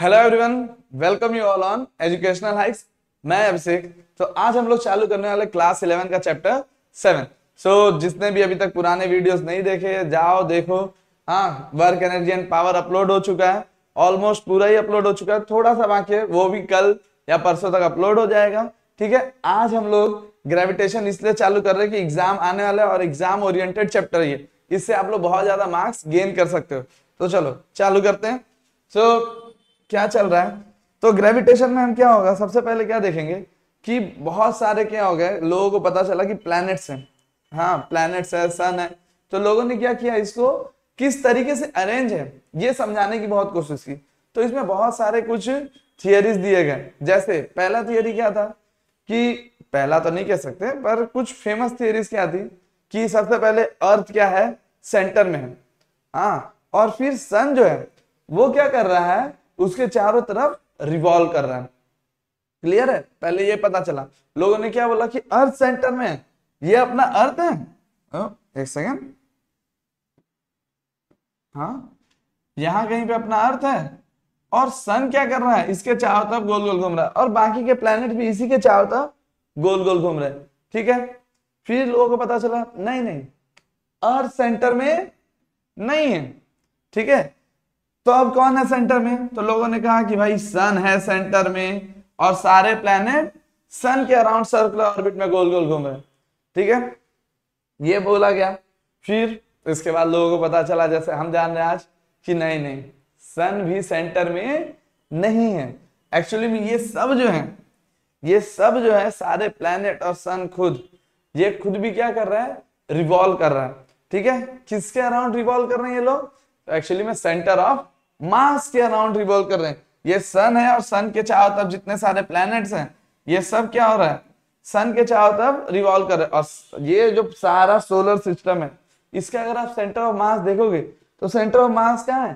Hello everyone welcome you all on educational hikes मैं अभिषेक तो आज हम लोग चालू करने वाले क्लास इलेवन का चैप्टर सेवन सो so, जिसने भी अभी तक पुराने वीडियोस नहीं देखे जाओ देखो हाँ work energy and power upload हो चुका है ऑलमोस्ट पूरा ही अपलोड हो चुका है थोड़ा सा बाकी है वो भी कल या परसों तक अपलोड हो जाएगा ठीक है आज हम लोग ग्रेविटेशन इसलिए चालू कर रहे हैं कि एग्जाम आने वाला है और एग्जाम ओरिएंटेड चैप्टर ये इससे आप लोग बहुत ज्यादा मार्क्स गेन कर सकते हो तो चलो चालू करते हैं सो so, क्या चल रहा है तो ग्रेविटेशन में हम क्या होगा सबसे पहले क्या देखेंगे कि बहुत सारे क्या हो गए लोगों को पता चला कि प्लैनेट्स हैं हाँ प्लैनेट्स है सन है तो लोगों ने क्या किया इसको किस तरीके से अरेंज है ये समझाने की बहुत कोशिश की तो इसमें बहुत सारे कुछ थियरीज दिए गए जैसे पहला थियरी क्या था कि पहला तो नहीं कह सकते पर कुछ फेमस थियरीज क्या थी कि सबसे पहले अर्थ क्या है सेंटर में है हाँ और फिर सन जो है वो क्या कर रहा है उसके चारों तरफ रिवॉल्व कर रहा है क्लियर है पहले ये पता चला लोगों ने क्या बोला कि अर्थ सेंटर में ये अपना अर्थ है ओ, एक सेकेंड हाँ यहां कहीं पे अपना अर्थ है और सन क्या कर रहा है इसके चारों तरफ गोल गोल घूम रहा है और बाकी के प्लेनेट भी इसी के चारों तरफ गोल गोल घूम रहे हैं ठीक है फिर लोगों को पता चला नहीं नहीं अर्थ सेंटर में नहीं है ठीक है तो अब कौन है सेंटर में तो लोगों ने कहा कि भाई सन है सेंटर में और सारे प्लेनेट सन के अराउंड सर्कुलर ऑर्बिट में गोल गोल घूम रहे ठीक है ये बोला गया फिर इसके बाद लोगों को पता चला जैसे हम जान रहे आज कि नहीं नहीं सन भी सेंटर में नहीं है एक्चुअली में ये सब जो है ये सब जो है सारे प्लेनेट और सन खुद ये खुद भी क्या कर रहा है रिवॉल्व कर रहा है ठीक है किसके अराउंड रिवॉल्व कर रहे हैं ये लोग तो एक्चुअली में सेंटर ऑफ मास के अराउंड रिवॉल्व कर रहे हैं ये सन है और सन के चारों तरफ जितने सारे प्लैनेट्स हैं ये सब क्या हो रहा है सन के चारों तरफ रिवॉल्व कर रहे हैं और ये जो सारा सोलर सिस्टम है इसका अगर आप सेंटर ऑफ मास देखोगे तो सेंटर ऑफ मास क्या है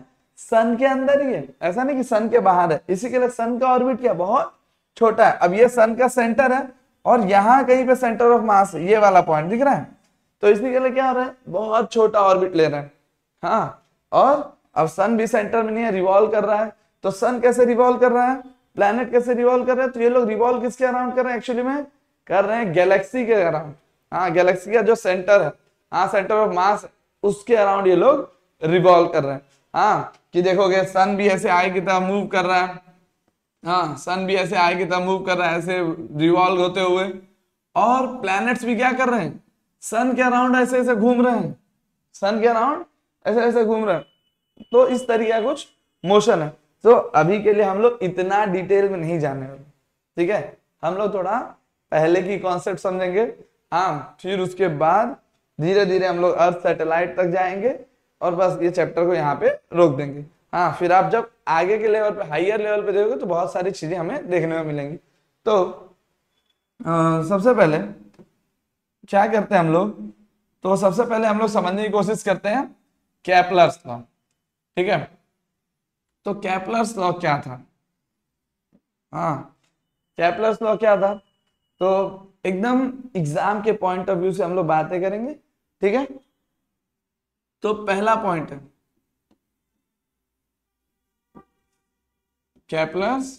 सन के अंदर ही है ऐसा नहीं कि सन के बाहर है इसी के लिए सन का ऑर्बिट क्या बहुत छोटा है अब ये सन का सेंटर है और यहाँ कहीं पे सेंटर ऑफ मास ये वाला पॉइंट दिख रहा है तो इसी के लिए क्या हो रहा है बहुत छोटा ऑर्बिट ले रहे हैं हाँ और अब सन भी सेंटर में नहीं है रिवॉल्व कर रहा है तो सन कैसे रिवॉल्व कर रहा है प्लैनेट कैसे रिवॉल्व कर रहा है तो ये लोग रिवॉल्व किसके अराउंड कर रहे हैं एक्चुअली में कर रहे हैं गैलेक्सी के अराउंड हाँ गैलेक्सी का जो सेंटर है हाँ सेंटर ऑफ मास उसके अराउंड ये लोग रिवॉल्व कर रहे हैं हाँ कि देखोगे सन भी ऐसे आई की तरह मूव कर रहा है हाँ सन भी ऐसे आई की तरह मूव कर रहा है ऐसे रिवॉल्व होते हुए और प्लैनेट्स भी क्या कर रहे हैं सन के अराउंड ऐसे ऐसे घूम रहे हैं सन के अराउंड ऐसा ऐसा घूम रहा है तो इस तरीके का कुछ मोशन है तो अभी के लिए हम लोग इतना डिटेल में नहीं जाने वाले ठीक है हम लोग थोड़ा पहले की कॉन्सेप्ट समझेंगे हाँ फिर उसके बाद धीरे धीरे हम लोग अर्थ सैटेलाइट तक जाएंगे और बस ये चैप्टर को यहाँ पे रोक देंगे हाँ फिर आप जब आगे के लेवल पे हाइयर लेवल पे देखोगे तो बहुत सारी चीजें हमें देखने में मिलेंगी तो आ, सबसे पहले क्या करते हैं हम लोग तो सबसे पहले हम लोग समझने की कोशिश करते हैं कैपलर्स लॉ ठीक है तो कैपलर्स लॉ क्या था हाँ कैपलर्स लॉ क्या था तो एकदम एग्जाम के पॉइंट ऑफ व्यू से हम लोग बातें करेंगे ठीक है तो पहला पॉइंट है कैपलर्स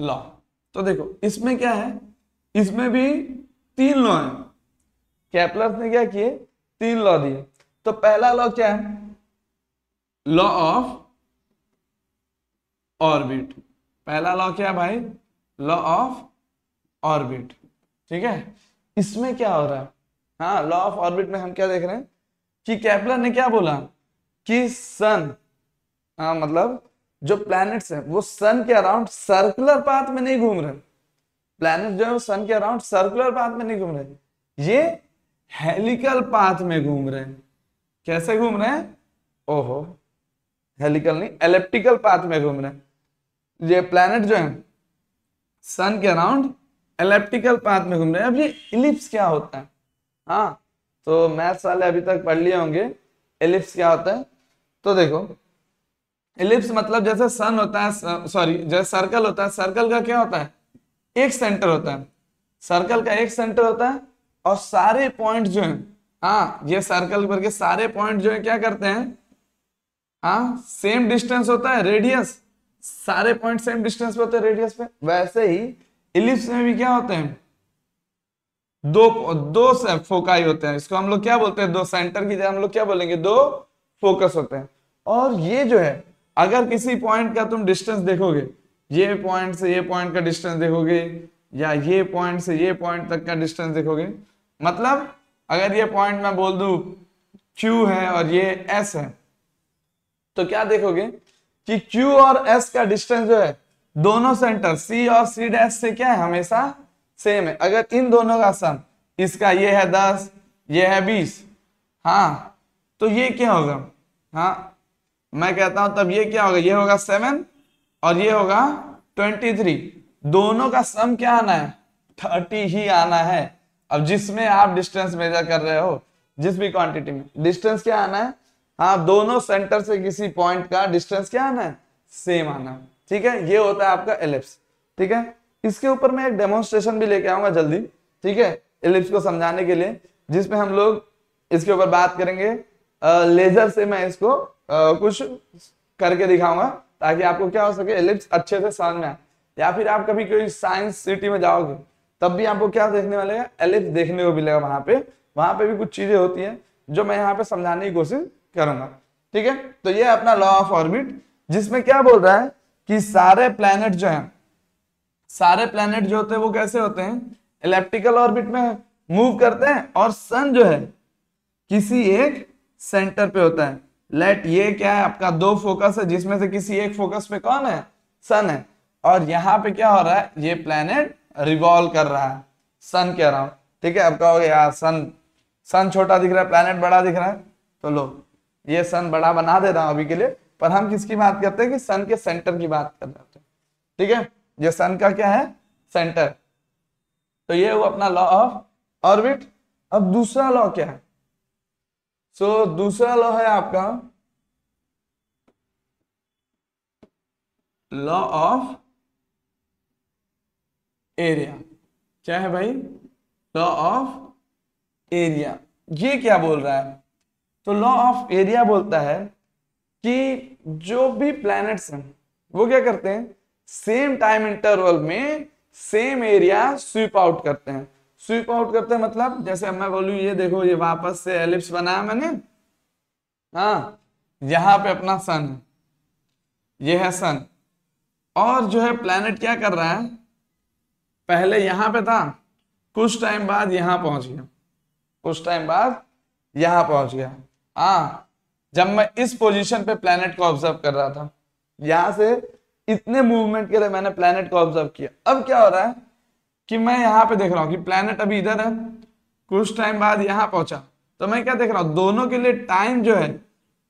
लॉ तो देखो इसमें क्या है इसमें भी तीन लॉ है कैपलर्स ने क्या किए तीन लॉ दिए तो पहला लॉ क्या है लॉ ऑफ ऑर्बिट पहला लॉ क्या है भाई लॉ ऑफ ऑर्बिट ठीक है इसमें क्या हो रहा है हाँ लॉ ऑफ ऑर्बिट में हम क्या देख रहे हैं कि कैपलर ने क्या बोला कि सन हाँ मतलब जो प्लैनेट्स हैं वो सन के अराउंड सर्कुलर पाथ में नहीं घूम रहे प्लैनेट जो है वो सन के अराउंड सर्कुलर पाथ में नहीं घूम रहे ये हेलिकल पाथ में घूम रहे हैं कैसे घूम रहे हैं ओहो हेलिकल नहीं एलिप्टिकल पाथ में घूम रहे हैं ये प्लैनेट जो है सन के अराउंड एलिप्टिकल पाथ में घूम रहे हैं अब ये इलिप्स क्या होता है हाँ तो मैथ्स वाले अभी तक पढ़ लिए होंगे एलिप्स क्या होता है तो देखो एलिप्स मतलब जैसे सन होता है सॉरी जैसे सर्कल होता है सर्कल का क्या होता है एक सेंटर होता है सर्कल का एक सेंटर होता है और सारे पॉइंट जो है हाँ ये सर्कल के सारे पॉइंट जो है क्या करते हैं हाँ सेम डिस्टेंस होता है रेडियस सारे पॉइंट सेम डिस्टेंस पे होते हैं रेडियस पे वैसे ही इलिप्स में भी क्या होते हैं दो दो फोकाई होते हैं इसको हम लोग क्या बोलते हैं दो सेंटर की जगह हम लोग क्या बोलेंगे दो फोकस होते हैं और ये जो है अगर किसी पॉइंट का तुम डिस्टेंस देखोगे ये पॉइंट से ये पॉइंट का डिस्टेंस देखोगे या ये पॉइंट से ये पॉइंट तक का डिस्टेंस देखोगे मतलब अगर ये पॉइंट मैं बोल दू Q है और ये S है तो क्या देखोगे कि Q और S का डिस्टेंस जो है दोनों सेंटर C और सी डैश से क्या है हमेशा सेम है अगर इन दोनों का सम इसका ये है दस ये है बीस हाँ तो ये क्या होगा हाँ मैं कहता हूं तब ये क्या होगा ये होगा सेवन और ये होगा ट्वेंटी थ्री दोनों का सम क्या आना है थर्टी ही आना है अब जिसमें आप डिस्टेंस मेजर कर रहे हो जिस भी क्वांटिटी में डिस्टेंस क्या आना है हाँ दोनों सेंटर से किसी पॉइंट का डिस्टेंस क्या आना है सेम आना है ठीक है ये होता है आपका एलिप्स ठीक है इसके ऊपर मैं एक डेमोन्स्ट्रेशन भी लेके आऊंगा जल्दी ठीक है एलिप्स को समझाने के लिए जिसमें हम लोग इसके ऊपर बात करेंगे आ, लेजर से मैं इसको आ, कुछ करके दिखाऊंगा ताकि आपको क्या हो सके एलिप्स अच्छे से समझ में आए या फिर आप कभी कोई साइंस सिटी में जाओगे तब भी आपको क्या देखने वाले एलिफ देखने को मिलेगा वहां पे वहां पे भी कुछ चीजें होती हैं जो मैं यहाँ पे समझाने की कोशिश करूंगा ठीक है तो ये अपना लॉ ऑफ ऑर्बिट जिसमें क्या बोल रहा है कि सारे प्लैनेट जो हैं सारे प्लैनेट जो होते हैं वो कैसे होते हैं इलेप्टिकल ऑर्बिट में मूव करते हैं और सन जो है किसी एक सेंटर पे होता है लेट ये क्या है आपका दो फोकस है जिसमें से किसी एक फोकस पे कौन है सन है और यहाँ पे क्या हो रहा है ये प्लैनेट रिवॉल्व कर रहा है सन कह रहा ठीक है अब कहोगे यार सन सन छोटा दिख रहा है प्लैनेट बड़ा दिख रहा है तो लो ये सन बड़ा बना दे रहा हूं अभी के लिए पर हम किसकी बात करते हैं कि सन के सेंटर की बात कर रहे हैं ठीक है ये सन का क्या है सेंटर तो ये हुआ अपना लॉ ऑफ ऑर्बिट अब दूसरा लॉ क्या है सो so, दूसरा लॉ है आपका लॉ ऑफ एरिया क्या है भाई लॉ ऑफ एरिया ये क्या बोल रहा है तो लॉ ऑफ एरिया बोलता है कि जो भी प्लैनेट्स हैं वो क्या करते हैं सेम टाइम इंटरवल में सेम एरिया स्वीप आउट करते हैं स्वीप आउट करते हैं मतलब जैसे मैं बोलू ये देखो ये वापस से एलिप्स बनाया मैंने हाँ यहां पे अपना सन है ये है सन और जो है प्लैनेट क्या कर रहा है पहले यहां पे था कुछ टाइम बाद यहां पहुंच गया कुछ टाइम बाद यहां पहुंच गया हाँ जब मैं इस पोजीशन पे प्लेनेट को ऑब्जर्व कर रहा था यहां से इतने मूवमेंट के लिए मैंने प्लेनेट को ऑब्जर्व किया अब क्या हो रहा है कि मैं यहां पे देख रहा हूं कि प्लेनेट अभी इधर है कुछ टाइम बाद यहां पहुंचा तो मैं क्या देख रहा हूं दोनों के लिए टाइम जो है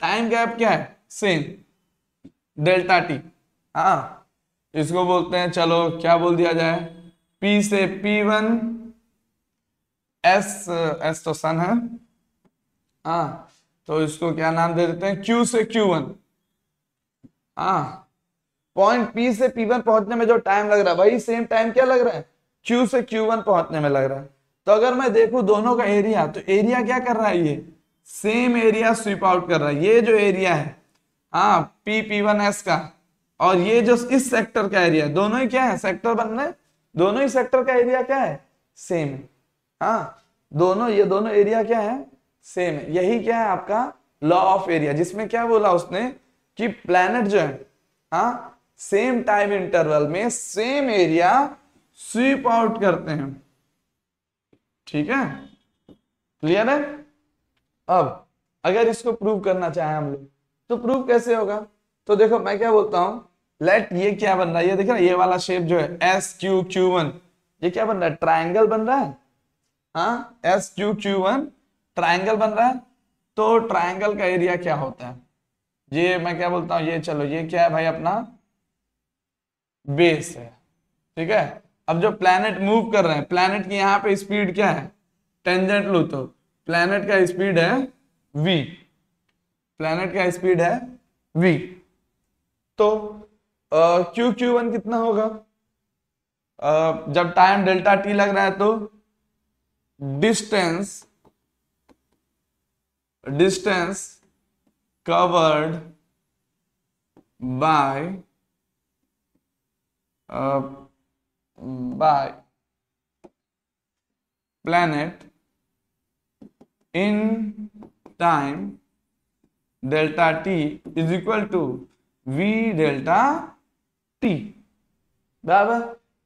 टाइम गैप क्या है सेम डेल्टा टी हाँ इसको बोलते हैं चलो क्या बोल दिया जाए पी से पी वन एस एस तो सन है हा तो इसको क्या नाम दे देते हैं क्यू से क्यू वन हा पॉइंट पी से पी वन पहुंचने में जो टाइम लग रहा है वही सेम टाइम क्या लग रहा है क्यू से क्यू वन पहुंचने में लग रहा है तो अगर मैं देखू दोनों का एरिया तो एरिया क्या कर रहा है ये सेम एरिया स्वीप आउट कर रहा है ये जो एरिया है हा पी पी वन एस का और ये जो इस सेक्टर का एरिया दोनों ही क्या है सेक्टर बन रहे दोनों ही सेक्टर का एरिया क्या है सेम है हाँ दोनों ये दोनों एरिया क्या है सेम है यही क्या है आपका लॉ ऑफ एरिया जिसमें क्या बोला उसने कि प्लैनेट जो है हाँ सेम टाइम इंटरवल में सेम एरिया स्वीप आउट करते हैं ठीक है क्लियर है अब अगर इसको प्रूव करना चाहे हम लोग तो प्रूव कैसे होगा तो देखो मैं क्या बोलता हूं लेट ये क्या बन रहा है ये देखे ना ये वाला शेप जो है एस क्यू क्यू वन ये क्या बन रहा है ट्राइंगल बन रहा है हाँ S Q Q one triangle बन रहा है तो ट्राइंगल का एरिया क्या होता है ये मैं क्या बोलता हूँ ये चलो ये क्या है भाई अपना बेस है ठीक है अब जो प्लैनेट मूव कर रहे हैं प्लैनेट की यहाँ पे स्पीड क्या है टेंजेंट लो तो प्लैनेट का स्पीड है वी प्लैनेट का स्पीड है वी तो क्यू क्यू वन कितना होगा uh, जब टाइम डेल्टा टी लग रहा है तो distance distance covered by by planet in time delta T is equal to V delta T बराबर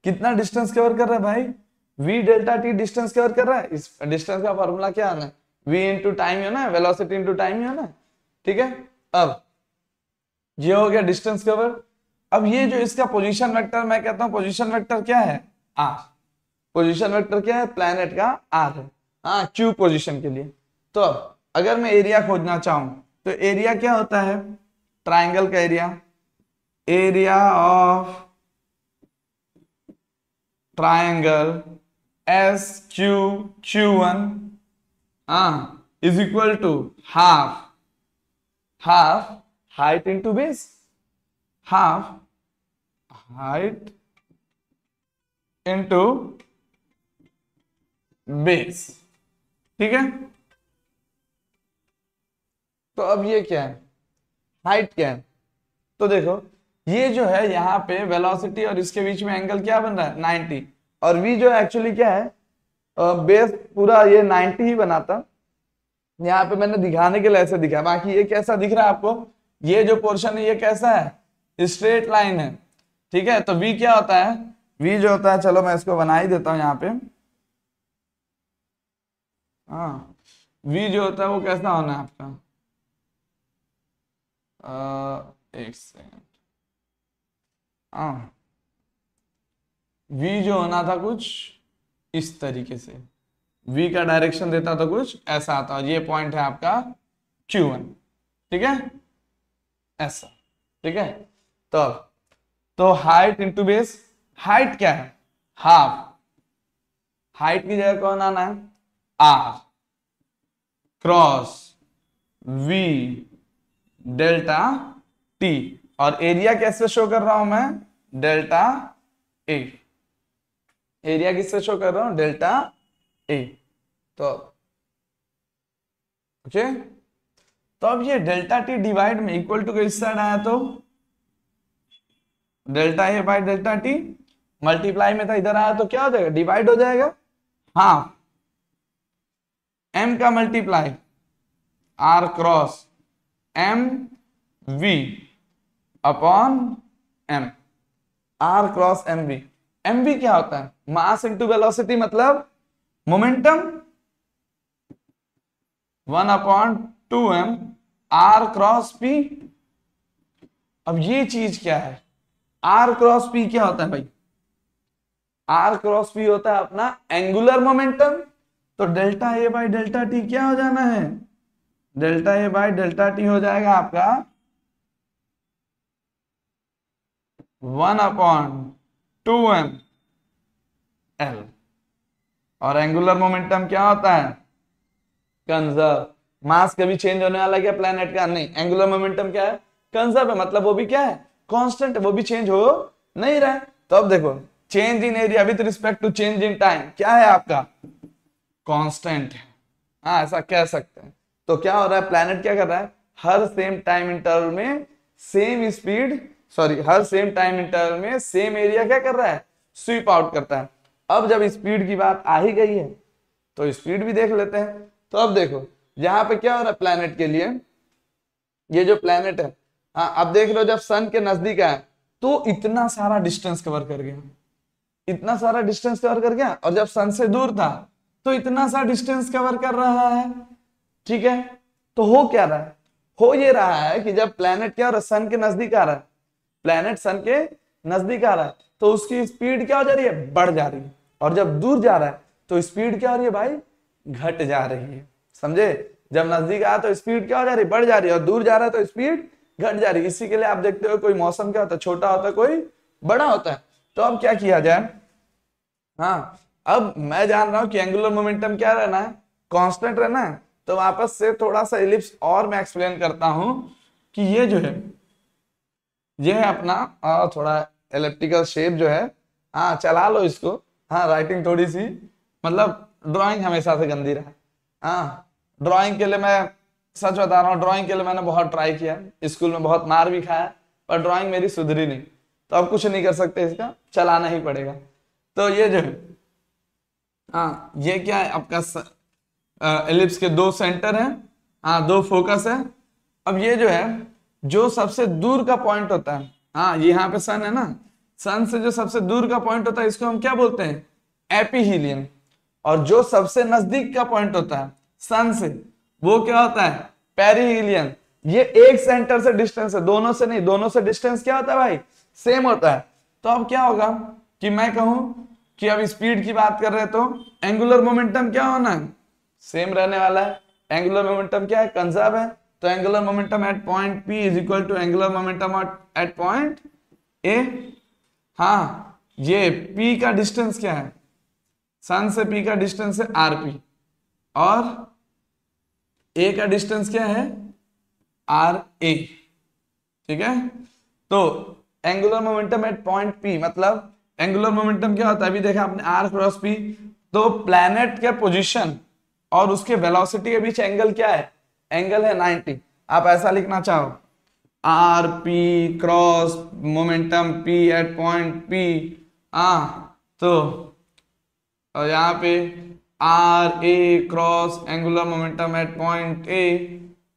कितना डिस्टेंस कवर कर रहा है भाई V delta T distance cover कर रहा है इस डिस्टेंस का फॉर्मूला क्या आना है वी इंटू टाइम है ना वेलोसिटी इंटू टाइम है ना ठीक है अब ये हो गया डिस्टेंस कवर अब ये जो इसका पोजीशन वेक्टर मैं कहता हूं पोजीशन वेक्टर क्या है आर पोजीशन वेक्टर क्या है प्लेनेट का आर है हाँ क्यू पोजीशन के लिए तो अगर मैं एरिया खोजना चाहूं तो एरिया क्या होता है ट्राइंगल का area area of triangle S Q Q one हा is equal to half half height in base half height into base ठीक है तो अब ये क्या है हाइट क्या है तो देखो ये जो है यहाँ पे वेलोसिटी और इसके बीच में एंगल क्या बन रहा है नाइनटी और वी जो एक्चुअली क्या है बेस पूरा ये नाइनटी ही बनाता यहाँ पे मैंने दिखाने के लिए ऐसे दिखा बाकी ये कैसा दिख रहा है आपको ये जो पोर्शन है ये कैसा है स्ट्रेट लाइन है ठीक है तो वी क्या होता है वी जो होता है चलो मैं इसको बना ही देता हूं यहाँ पे हाँ वी जो होता है वो कैसा होना है आपका आ, एक सेकेंड हाँ वी जो होना था कुछ इस तरीके से वी का डायरेक्शन देता था तो कुछ ऐसा आता और ये पॉइंट है आपका क्यू वन ठीक है ऐसा ठीक है तो तो हाइट इंटू बेस हाइट क्या है हाफ हाइट की जगह कौन आना है R cross V delta T और एरिया कैसे शो कर रहा हूं मैं डेल्टा ए एरिया किससे शो कर रहा हूं डेल्टा ए तो ओके तो अब ये डेल्टा टी डिवाइड में इक्वल टू किस साइड आया तो delta A by delta T multiply में था इधर आया तो क्या हो जाएगा डिवाइड हो जाएगा हाँ एम का multiply R cross M V upon M R cross M B M B क्या होता है मास इनटू वेलोसिटी मतलब momentum one upon two M R cross P अब ये चीज क्या है आर क्रॉस पी क्या होता है भाई आर क्रॉस पी होता है अपना एंगुलर मोमेंटम तो delta A by delta T क्या हो जाना है delta A by delta T हो जाएगा आपका one upon two M L और एंगुलर मोमेंटम क्या होता है कंजर्व मास कभी चेंज होने वाला क्या प्लेनेट का नहीं एंगुलर मोमेंटम क्या है कंजर्व है मतलब वो भी क्या है कांस्टेंट वो भी चेंज हो नहीं रहा तो अब देखो change in area with respect to change in time क्या है आपका कांस्टेंट है हाँ ऐसा कह सकते हैं तो क्या हो रहा है प्लेनेट क्या कर रहा है हर सेम टाइम इंटरवल में सेम स्पीड सॉरी हर सेम टाइम इंटरवल में सेम एरिया क्या कर रहा है स्वीप आउट करता है अब जब स्पीड की बात आ ही गई है तो स्पीड भी देख लेते हैं तो अब देखो यहाँ पे क्या हो रहा है प्लेनेट के लिए ये जो प्लेनेट है हाँ अब देख लो जब सन के नजदीक आया तो इतना सारा डिस्टेंस कवर कर गया इतना सारा डिस्टेंस कवर कर गया और जब सन से दूर था तो इतना सा डिस्टेंस कवर कर रहा है ठीक है तो हो क्या रहा है हो ये रहा है कि जब प्लेनेट क्या हो रहा है सन के नजदीक आ रहा है प्लेनेट सन के नजदीक आ रहा है तो उसकी स्पीड क्या हो जा रही है बढ़ जा रही है और जब दूर जा रहा है तो स्पीड क्या हो रही है भाई घट जा रही है समझे जब नजदीक आया तो स्पीड क्या हो जा रही है बढ़ जा रही है और दूर जा रहा है तो स्पीड घट जा रही है इसी के लिए आप देखते हो कोई मौसम क्या होता है छोटा होता है कोई बड़ा होता है तो अब क्या किया जाए हाँ अब मैं जान रहा हूं कि एंगुलर मोमेंटम क्या रहना है कॉन्स्टेंट रहना है तो वापस से थोड़ा सा एलिप्स और मैं एक्सप्लेन करता हूं कि ये जो है ये है अपना आ, थोड़ा इलेप्टिकल शेप जो है हाँ चला लो इसको हाँ राइटिंग थोड़ी सी मतलब ड्राइंग हमेशा से गंदी रहा हाँ ड्राइंग के लिए मैं सच बता रहा हूँ ड्राइंग के लिए मैंने बहुत ट्राई किया स्कूल में बहुत मार भी खाया पर ड्राइंग मेरी सुधरी नहीं तो अब कुछ नहीं कर सकते इसका चलाना ही पड़ेगा तो ये जो है हाँ ये क्या है आपका एलिप्स के दो सेंटर है हाँ दो फोकस है अब ये जो है जो सबसे दूर का पॉइंट होता है हाँ यहाँ पे सन है ना सन से जो सबसे दूर का पॉइंट होता है इसको हम क्या बोलते हैं एपीहिलियन और जो सबसे नजदीक का पॉइंट होता है सन से वो क्या होता है पेरिहिलियन ये एक सेंटर से डिस्टेंस है दोनों से नहीं दोनों से डिस्टेंस क्या होता है भाई सेम होता है तो अब क्या होगा कि मैं कहूं कि अब स्पीड की बात कर रहे तो एंगुलर मोमेंटम क्या होना है सेम रहने वाला है एंगुलर मोमेंटम क्या है कंजर्व है तो angular momentum at point P is equal to angular momentum at point A हा ये पी का डिस्टेंस क्या है सन से पी का डिस्टेंस है आर पी और ए का डिस्टेंस क्या है आर ए ठीक है तो angular momentum at point P मतलब एंगुलर मोमेंटम क्या होता है अभी देखा आपने आर क्रॉस पी तो प्लैनेट के पोजीशन और उसके वेलोसिटी के बीच एंगल क्या है एंगल है 90 आप ऐसा लिखना चाहो R P cross momentum P at point P आ तो और यहाँ पे R A cross angular momentum at point A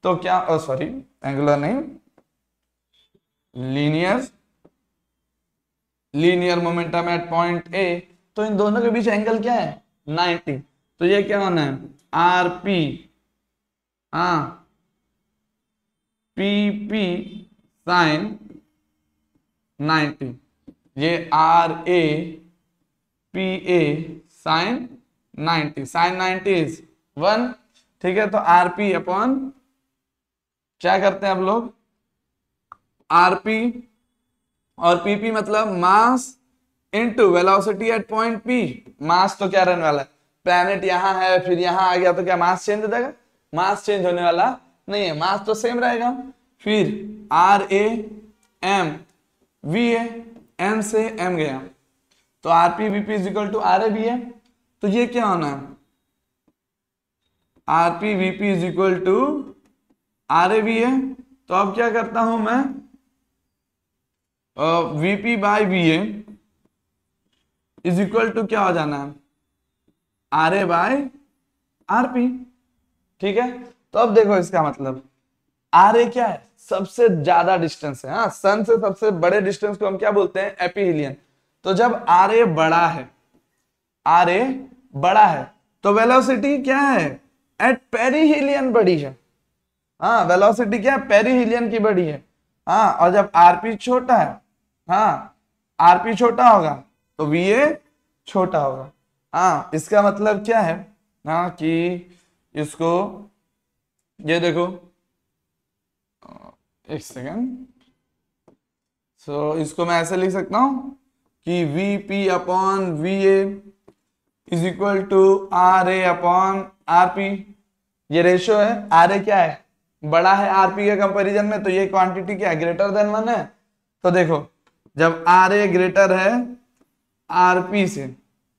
तो क्या सॉरी एंगुलर नहीं linear linear momentum at point A तो इन दोनों के बीच एंगल क्या है 90 तो ये क्या होना है आर पी हाँ पी पी साइन नाइन्टी ये R A P A sine ninety sine ninety is one ठीक है तो आर पी अपॉन क्या करते हैं हम लोग आर पी और पीपी मतलब mass into velocity at point P mass तो क्या रहने वाला है प्लैनेट यहां है फिर यहां आ गया तो क्या मास चेंज हो जाएगा मास चेंज होने वाला नहीं है मास तो सेम रहेगा फिर R A M V A M से एम गया तो R P V P equal to R A B A तो ये क्या होना है R P V P equal to R A B A तो अब क्या करता हूं मैं V P by B A is equal to क्या हो जाना है R A by R P ठीक है तो अब देखो इसका मतलब आर ए क्या है सबसे ज्यादा डिस्टेंस है हाँ सन से सबसे बड़े डिस्टेंस को हम क्या बोलते हैं एपीहिलियन तो जब आर ए बड़ा है आर ए बड़ा है तो वेलोसिटी क्या है एट पेरीहिलियन बड़ी है हाँ वेलोसिटी क्या है पेरीहिलियन की बड़ी है हाँ और जब आरपी छोटा है हाँ आरपी छोटा होगा तो वी ए छोटा होगा हाँ इसका मतलब क्या है हाँ कि इसको ये देखो एक सेकेंड सो so, इसको मैं ऐसे लिख सकता हूं कि V P upon V A is equal to R A upon R P ये रेशियो है आर ए क्या है बड़ा है आर पी के कंपेरिजन में तो ये क्वांटिटी क्या है ग्रेटर देन वन है तो देखो जब आर ए ग्रेटर है आर पी से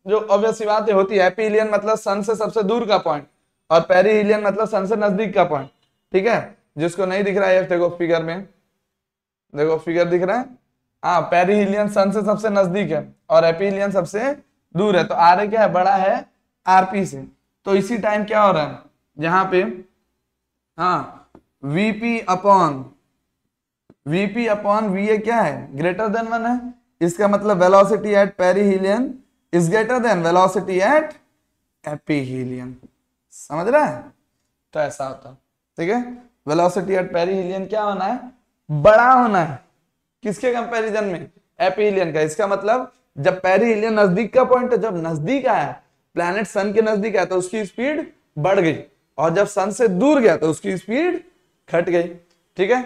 जो ऑब्वियस बात होती है एपिलियन मतलब सन से सबसे दूर का पॉइंट और पेरीहिलियन मतलब सन से नजदीक का पॉइंट ठीक है जिसको नहीं दिख रहा है देखो फिगर में देखो फिगर दिख रहा है हाँ पेरीहिलियन सन से सबसे नजदीक है और एपीहिलियन सबसे दूर है तो आर ए क्या है बड़ा है आरपी से तो इसी टाइम क्या हो रहा है यहाँ पे हाँ VP upon VP upon V A क्या है ग्रेटर देन वन है इसका मतलब velocity at perihelion is greater than velocity at aphelion समझ रहे हैं तो ऐसा होता है ठीक है वेलोसिटी एट पेरीहिलियन क्या होना है बड़ा होना है किसके कंपैरिजन में एपीहिलियन का इसका मतलब जब पेरीहिलियन नजदीक का पॉइंट है जब नजदीक आया प्लैनेट सन के नजदीक आया तो उसकी स्पीड बढ़ गई और जब सन से दूर गया तो उसकी स्पीड घट गई ठीक है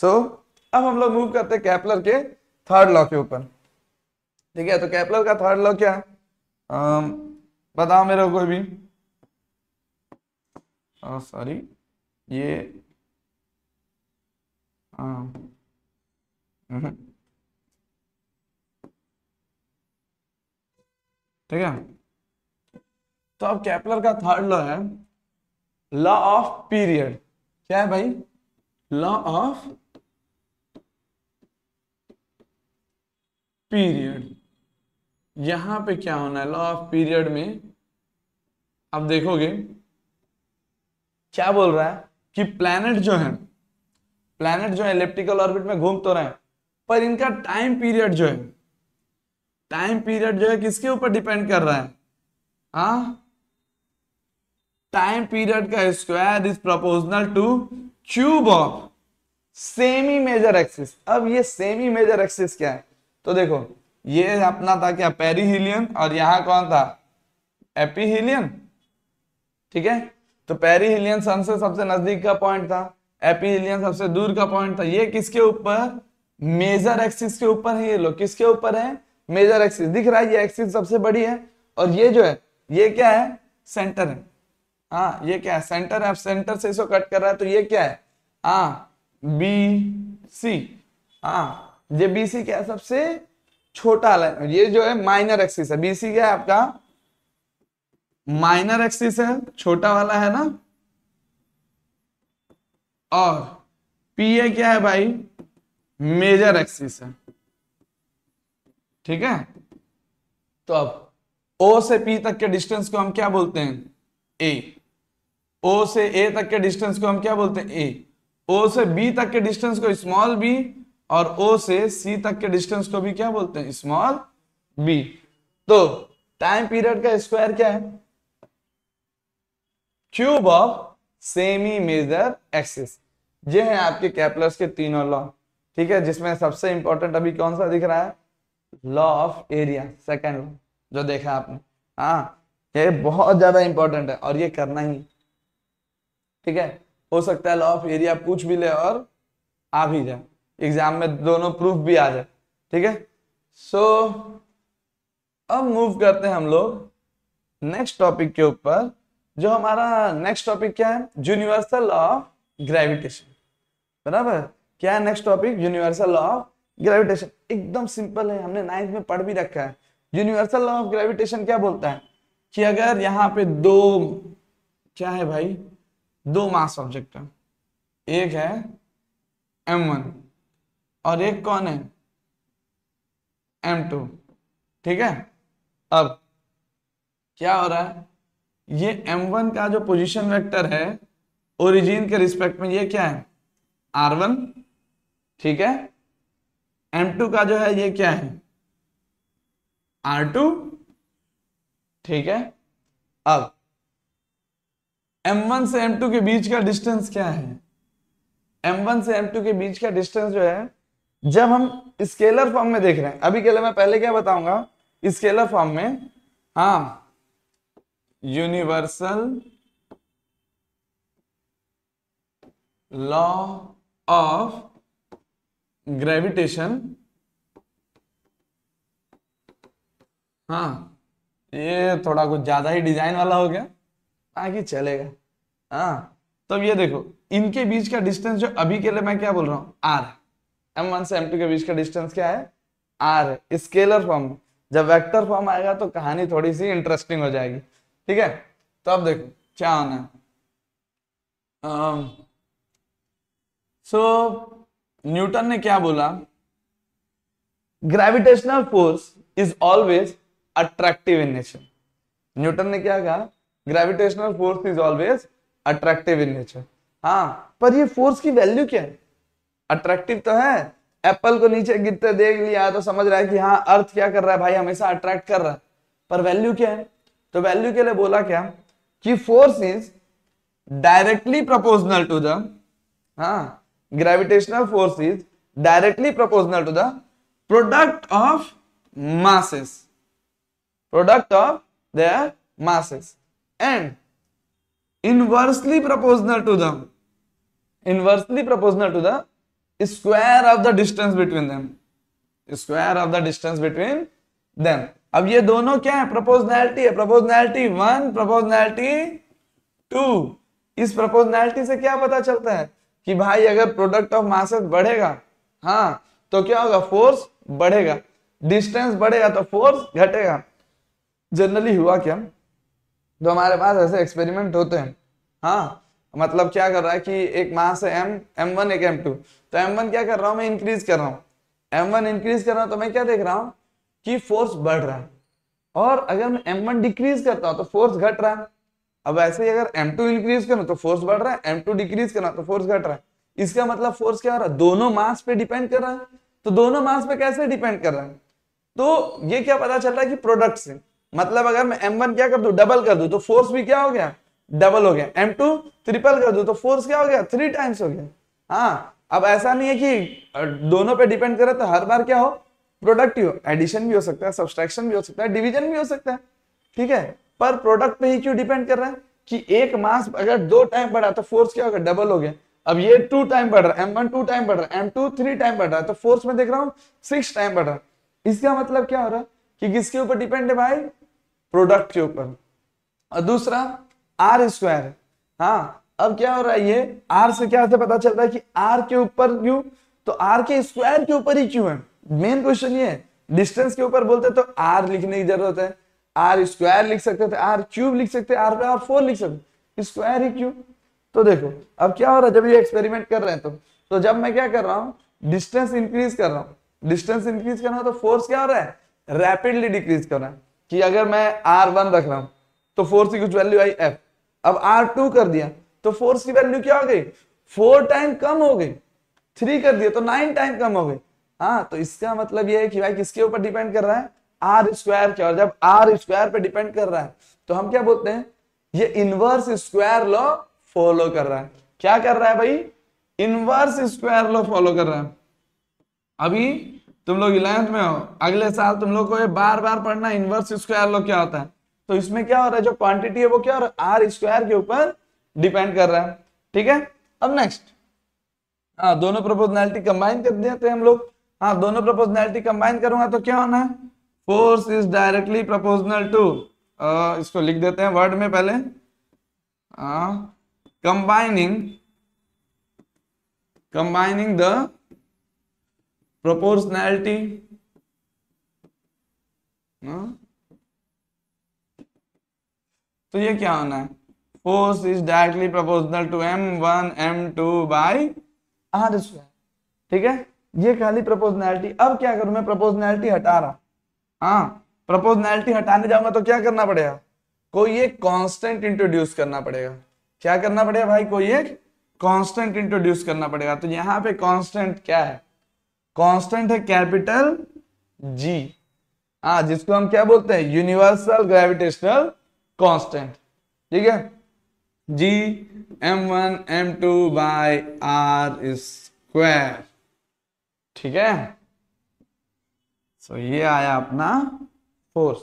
सो so, अब हम लोग मूव करते हैं कैपलर के थर्ड लॉ के ऊपर ठीक है तो कैपलर का थर्ड लॉ क्या है बताओ मेरे को कोई भी सॉरी oh, ये हाँ। हम्म। ठीक है तो अब कैपलर का थर्ड लॉ है लॉ ऑफ पीरियड क्या है भाई लॉ ऑफ पीरियड यहां पे क्या होना है लॉ ऑफ पीरियड में आप देखोगे क्या बोल रहा है कि प्लैनेट जो है प्लैनेट जो है इलेप्टिकल ऑर्बिट में घूम तो रहे हैं पर इनका टाइम पीरियड जो है टाइम पीरियड जो है किसके ऊपर डिपेंड कर रहा है हा टाइम पीरियड का square is proportional to cube of semi major axis अब ये सेमी मेजर एक्सिस क्या है तो देखो ये अपना था क्या पेरी और यहां कौन था एपीहिलियन ठीक है तो पेरी हिलियन सन से सबसे नजदीक का पॉइंट था एपी हिलियन सबसे दूर का पॉइंट था ये किसके ऊपर मेजर एक्सिस के ऊपर है ये लोग किसके ऊपर है मेजर एक्सिस दिख रहा है ये एक्सिस सबसे बड़ी है और ये जो है ये क्या है सेंटर है हाँ ये क्या है सेंटर है सेंटर से इसको कट कर रहा है तो ये क्या है हाँ बी सी हाँ ये बी सी क्या है सबसे छोटा ये जो है माइनर एक्सिस है बी सी क्या है आपका माइनर एक्सिस है छोटा वाला है ना और पी ए क्या है भाई मेजर एक्सिस है ठीक है तो अब ओ से पी तक के डिस्टेंस को हम क्या बोलते हैं ए ओ से ए तक के डिस्टेंस को हम क्या बोलते हैं ए ओ से बी तक के डिस्टेंस को स्मॉल बी और ओ से सी तक के डिस्टेंस को भी क्या बोलते हैं स्मॉल बी तो टाइम पीरियड का स्क्वायर क्या है cube of semi major axis ये है आपके कैपलर्स के तीनों लॉ ठीक है जिसमें सबसे इंपॉर्टेंट अभी कौन सा दिख रहा है law of area second law जो देखा आपने हाँ ये बहुत ज्यादा इंपॉर्टेंट है और ये करना ही ठीक है हो सकता है लॉ ऑफ एरिया पूछ भी ले और आ भी जाए एग्जाम में दोनों प्रूफ भी आ जाए ठीक है सो so, अब मूव करते हैं हम लोग नेक्स्ट टॉपिक के ऊपर जो हमारा नेक्स्ट टॉपिक क्या है यूनिवर्सल लॉ ऑफ ग्रेविटेशन बराबर क्या है next topic universal law of gravitation एकदम सिंपल है हमने नाइन्थ में पढ़ भी रखा है यूनिवर्सल लॉ ऑफ ग्रेविटेशन क्या बोलता है कि अगर यहाँ पे दो क्या है भाई दो मास ऑब्जेक्ट है एक है एम वन और एक कौन है एम टू ठीक है अब क्या हो रहा है ये m1 का जो पोजीशन वेक्टर है ओरिजिन के रिस्पेक्ट में ये क्या है r1 ठीक है m2 का जो है ये क्या है r2 ठीक है अब m1 से m2 के बीच का डिस्टेंस क्या है m1 से m2 के बीच का डिस्टेंस जो है जब हम स्केलर फॉर्म में देख रहे हैं अभी के लिए मैं पहले क्या बताऊंगा स्केलर फॉर्म में हाँ यूनिवर्सल लॉ ऑफ ग्रेविटेशन हाँ ये थोड़ा कुछ ज्यादा ही डिजाइन वाला हो गया आगे चलेगा हाँ तब तो ये देखो इनके बीच का डिस्टेंस जो अभी के लिए मैं क्या बोल रहा हूँ आर एम वन से एम टू के बीच का डिस्टेंस क्या है आर स्केलर फॉर्म जब वेक्टर फॉर्म आएगा तो कहानी थोड़ी सी इंटरेस्टिंग हो जाएगी ठीक है तो अब देखो क्या आना है सो um, न्यूटन ने क्या बोला gravitational force is always attractive in nature Newton ने क्या कहा gravitational force is always attractive in nature हाँ पर ये फोर्स की वैल्यू क्या है अट्रैक्टिव तो है एप्पल को नीचे गिरते देख लिया तो समझ रहा है कि हाँ अर्थ क्या कर रहा है भाई हमेशा अट्रैक्ट कर रहा है पर वैल्यू क्या है तो वैल्यू के लिए बोला क्या कि force is directly proportional to the gravitational force is directly proportional to the product of masses product of their masses and inversely proportional to the inversely proportional to the square of the distance between them square of the distance between them अब ये दोनों क्या है प्रपोजनैलिटी है प्रपोजनैलिटी one प्रपोजनैलिटी to इस प्रपोजनैलिटी से क्या पता चलता है कि भाई अगर प्रोडक्ट ऑफ मास बढ़ेगा हाँ तो क्या होगा फोर्स बढ़ेगा डिस्टेंस बढ़ेगा तो फोर्स घटेगा जनरली हुआ क्या तो हमारे पास ऐसे एक्सपेरिमेंट होते हैं हाँ मतलब क्या कर रहा है कि एक मास है एम एम वन एक एम टू तो एम वन क्या कर रहा हूँ मैं इंक्रीज कर रहा हूँ एम वन इंक्रीज कर रहा हूँ तो मैं क्या देख रहा हूँ कि फोर्स बढ़ रहा है और अगर मैं एम वन डिक्रीज करता हूं तो फोर्स घट रहा है अब ऐसे ही अगर एम टू इंक्रीज करना तो फोर्स बढ़ रहा है एम टू डिक्रीज करना तो फोर्स घट रहा है इसका मतलब फोर्स क्या हो रहा है दोनों मास पे डिपेंड कर रहा है तो दोनों मास पे कैसे डिपेंड कर रहा है तो ये क्या पता चल रहा है कि प्रोडक्ट से मतलब अगर मैं M1 क्या कर दू डबल कर दू तो फोर्स भी क्या हो गया डबल हो गया M2 ट्रिपल कर दू तो फोर्स क्या हो गया थ्री टाइम्स हो गया हाँ अब ऐसा नहीं है कि दोनों पे डिपेंड करे तो हर बार क्या हो प्रोडक्टिव एडिशन भी हो सकता है सब्सट्रैक्शन भी हो सकता है डिवीजन भी हो सकता है ठीक है पर प्रोडक्ट पे ही क्यों डिपेंड कर रहा है कि एक मास अगर दो टाइम बढ़ा तो फोर्स क्या होगा डबल हो गया अब ये टू टाइम बढ़ रहा है एम वन टू टाइम बढ़ रहा है एम टू थ्री टाइम बढ़ रहा है तो फोर्स में देख रहा हूँ सिक्स टाइम बढ़ रहा है इसका मतलब क्या हो रहा है कि किसके ऊपर डिपेंड है भाई प्रोडक्ट के ऊपर और दूसरा आर स्क्वायर हाँ अब क्या हो रहा है ये आर से क्या से पता चल रहा है कि आर के ऊपर क्यों तो आर के स्क्वायर के ऊपर ही क्यों है मेन क्वेश्चन ये है डिस्टेंस के ऊपर बोलते तो आर लिखने की जरूरत है आर स्क्वायर लिख सकते थे आर क्यूब लिख सकते आर पे आर फोर लिख सकते स्क्वायर ही क्यूब तो देखो अब क्या हो रहा है जब ये एक्सपेरिमेंट कर रहे हैं तो, तो जब मैं क्या कर रहा हूँ डिस्टेंस इंक्रीज कर रहा हूँ डिस्टेंस इंक्रीज कर रहा हूँ तो फोर्स क्या हो रहा है रैपिडली डिक्रीज कर रहा है कि अगर मैं आर वन रख रहा हूँ तो फोर्स की कुछ वैल्यू आई एफ अब आर टू कर दिया तो फोर्स की वैल्यू क्या हो गई फोर टाइम कम हो गई थ्री कर दिया तो नाइन टाइम कम हो गई हाँ तो इसका मतलब ये है कि भाई किसके ऊपर डिपेंड कर रहा है आर स्क्वायर के और जब आर स्क्वायर पे डिपेंड कर रहा है तो हम क्या बोलते हैं ये इनवर्स स्क्वायर लॉ फॉलो कर रहा है क्या कर रहा है भाई इनवर्स स्क्वायर लॉ फॉलो कर रहा है अभी तुम लोग इलेवेंथ में हो अगले साल तुम लोग को ये बार बार पढ़ना इनवर्स स्क्वायर लॉ क्या होता है तो इसमें क्या हो रहा है जो क्वांटिटी है वो क्या हो रहा है आर स्क्वायर के ऊपर डिपेंड कर रहा है ठीक है अब नेक्स्ट हाँ दोनों प्रोपोर्शनैलिटी कंबाइन कर देते हैं हम लोग हाँ दोनों प्रपोजनैलिटी कंबाइन करूंगा तो क्या होना है force is directly proportional to इसको लिख देते हैं वर्ड में पहले कंबाइनिंग कंबाइनिंग द proportionality तो ये क्या होना है force is directly proportional to M one M two by R square ठीक है ये खाली प्रपोजनैलिटी अब क्या करूं मैं प्रपोजनैलिटी हटा रहा हाँ प्रपोजनैलिटी हटाने जाऊंगा तो क्या करना पड़ेगा कोई एक कांस्टेंट इंट्रोड्यूस करना पड़ेगा क्या करना पड़ेगा भाई कोई एक कांस्टेंट इंट्रोड्यूस करना पड़ेगा तो यहाँ पे कांस्टेंट क्या है कांस्टेंट है कैपिटल जी हाँ जिसको हम क्या बोलते हैं यूनिवर्सल ग्रेविटेशनल कॉन्स्टेंट ठीक है जी M one M two by R square ठीक है सो so, ये आया अपना force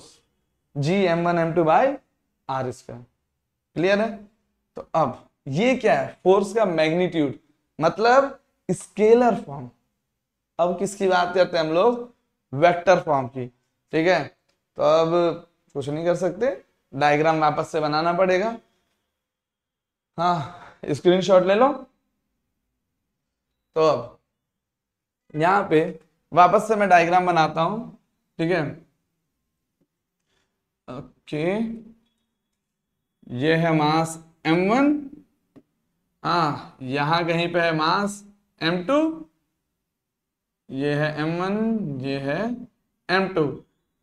ji M one M two by R square clear है तो अब ये क्या है फोर्स का मैग्नीट्यूड मतलब स्केलर फॉर्म अब किसकी बात करते हैं हम लोग वेक्टर फॉर्म की ठीक है तो अब कुछ नहीं कर सकते डायग्राम वापस से बनाना पड़ेगा हाँ स्क्रीनशॉट ले लो तो अब यहां पे वापस से मैं डायग्राम बनाता हूं ठीक है ओके ये है मास M1 वन हाँ यहां कहीं पे है मास M2 ये है M1 ये है M2 टू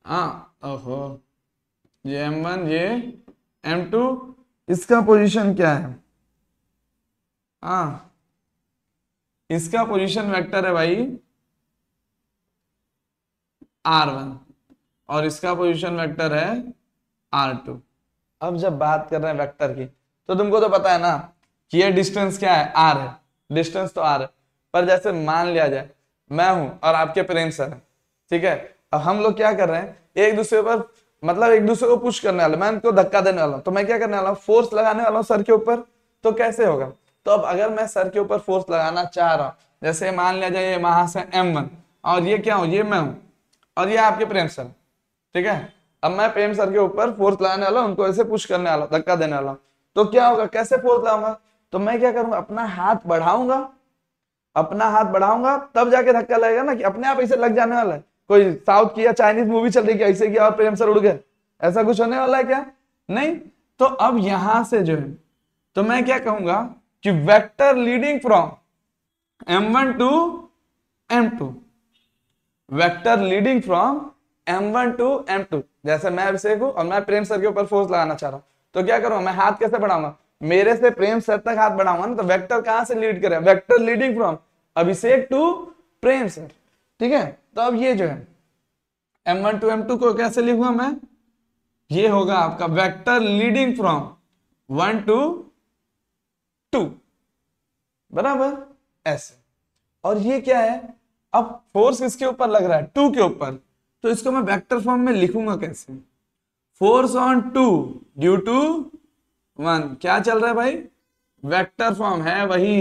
हाँ ओहो ये M1 ये M2 इसका पोजीशन क्या है हाँ इसका पोजीशन वेक्टर है भाई आर वन और इसका पोजिशन वैक्टर है आर टू अब जब बात कर रहे हैं वैक्टर की तो तुमको तो पता है ना कि यह डिस्टेंस क्या है आर है डिस्टेंस तो आर है पर जैसे मान लिया जाए मैं हूं और आपके प्रेम सर है ठीक है अब हम लोग क्या कर रहे हैं एक दूसरे पर मतलब एक दूसरे को पुश करने वाला मैं उनको धक्का देने वाला हूँ तो मैं क्या करने वाला हूँ फोर्स लगाने वाला हूँ सर के ऊपर तो कैसे होगा तो अब अगर मैं सर के ऊपर फोर्स लगाना चाह रहा हूँ जैसे मान लिया जाए ये वहां से एम वन और ये क्या हूँ ये मैं हूँ और ये आपके प्रेम सर ठीक है अब मैं प्रेम सर के ऊपर फोर्थ लाने वाला उनको ऐसे पुश करने वाला धक्का देने वाला तो क्या होगा कैसे फोर्थ लाऊंगा तो मैं क्या करूंगा अपना हाथ बढ़ाऊंगा अपना हाथ बढ़ाऊंगा तब जाके धक्का लगेगा ना कि अपने आप ऐसे लग जाने वाला है कोई साउथ की या चाइनीज मूवी चल रही ऐसे किया और प्रेम सर उड़ गए ऐसा कुछ होने वाला है क्या नहीं तो अब यहां से जो है तो मैं क्या कहूंगा कि vector leading from M one to M two vector leading from M one to M two जैसे मैं अभिषेक हूँ और मैं प्रेम सर के ऊपर फोर्स लगाना चाह रहा हूँ तो क्या करूँ मैं हाथ कैसे बढ़ाऊंगा मेरे से प्रेम सर तक हाथ बढ़ाऊंगा ना तो वेक्टर कहां से लीड करे vector leading from Abhishek to Prem sir ठीक है तो अब ये जो है M one to M two को कैसे लिखूंगा मैं ये होगा आपका vector leading from one to two बराबर ऐसे और ये क्या है अब फोर्स किसके ऊपर लग रहा है टू के ऊपर तो इसको मैं वेक्टर फॉर्म में लिखूंगा कैसे force on two due to one क्या चल रहा है भाई वेक्टर फॉर्म है वही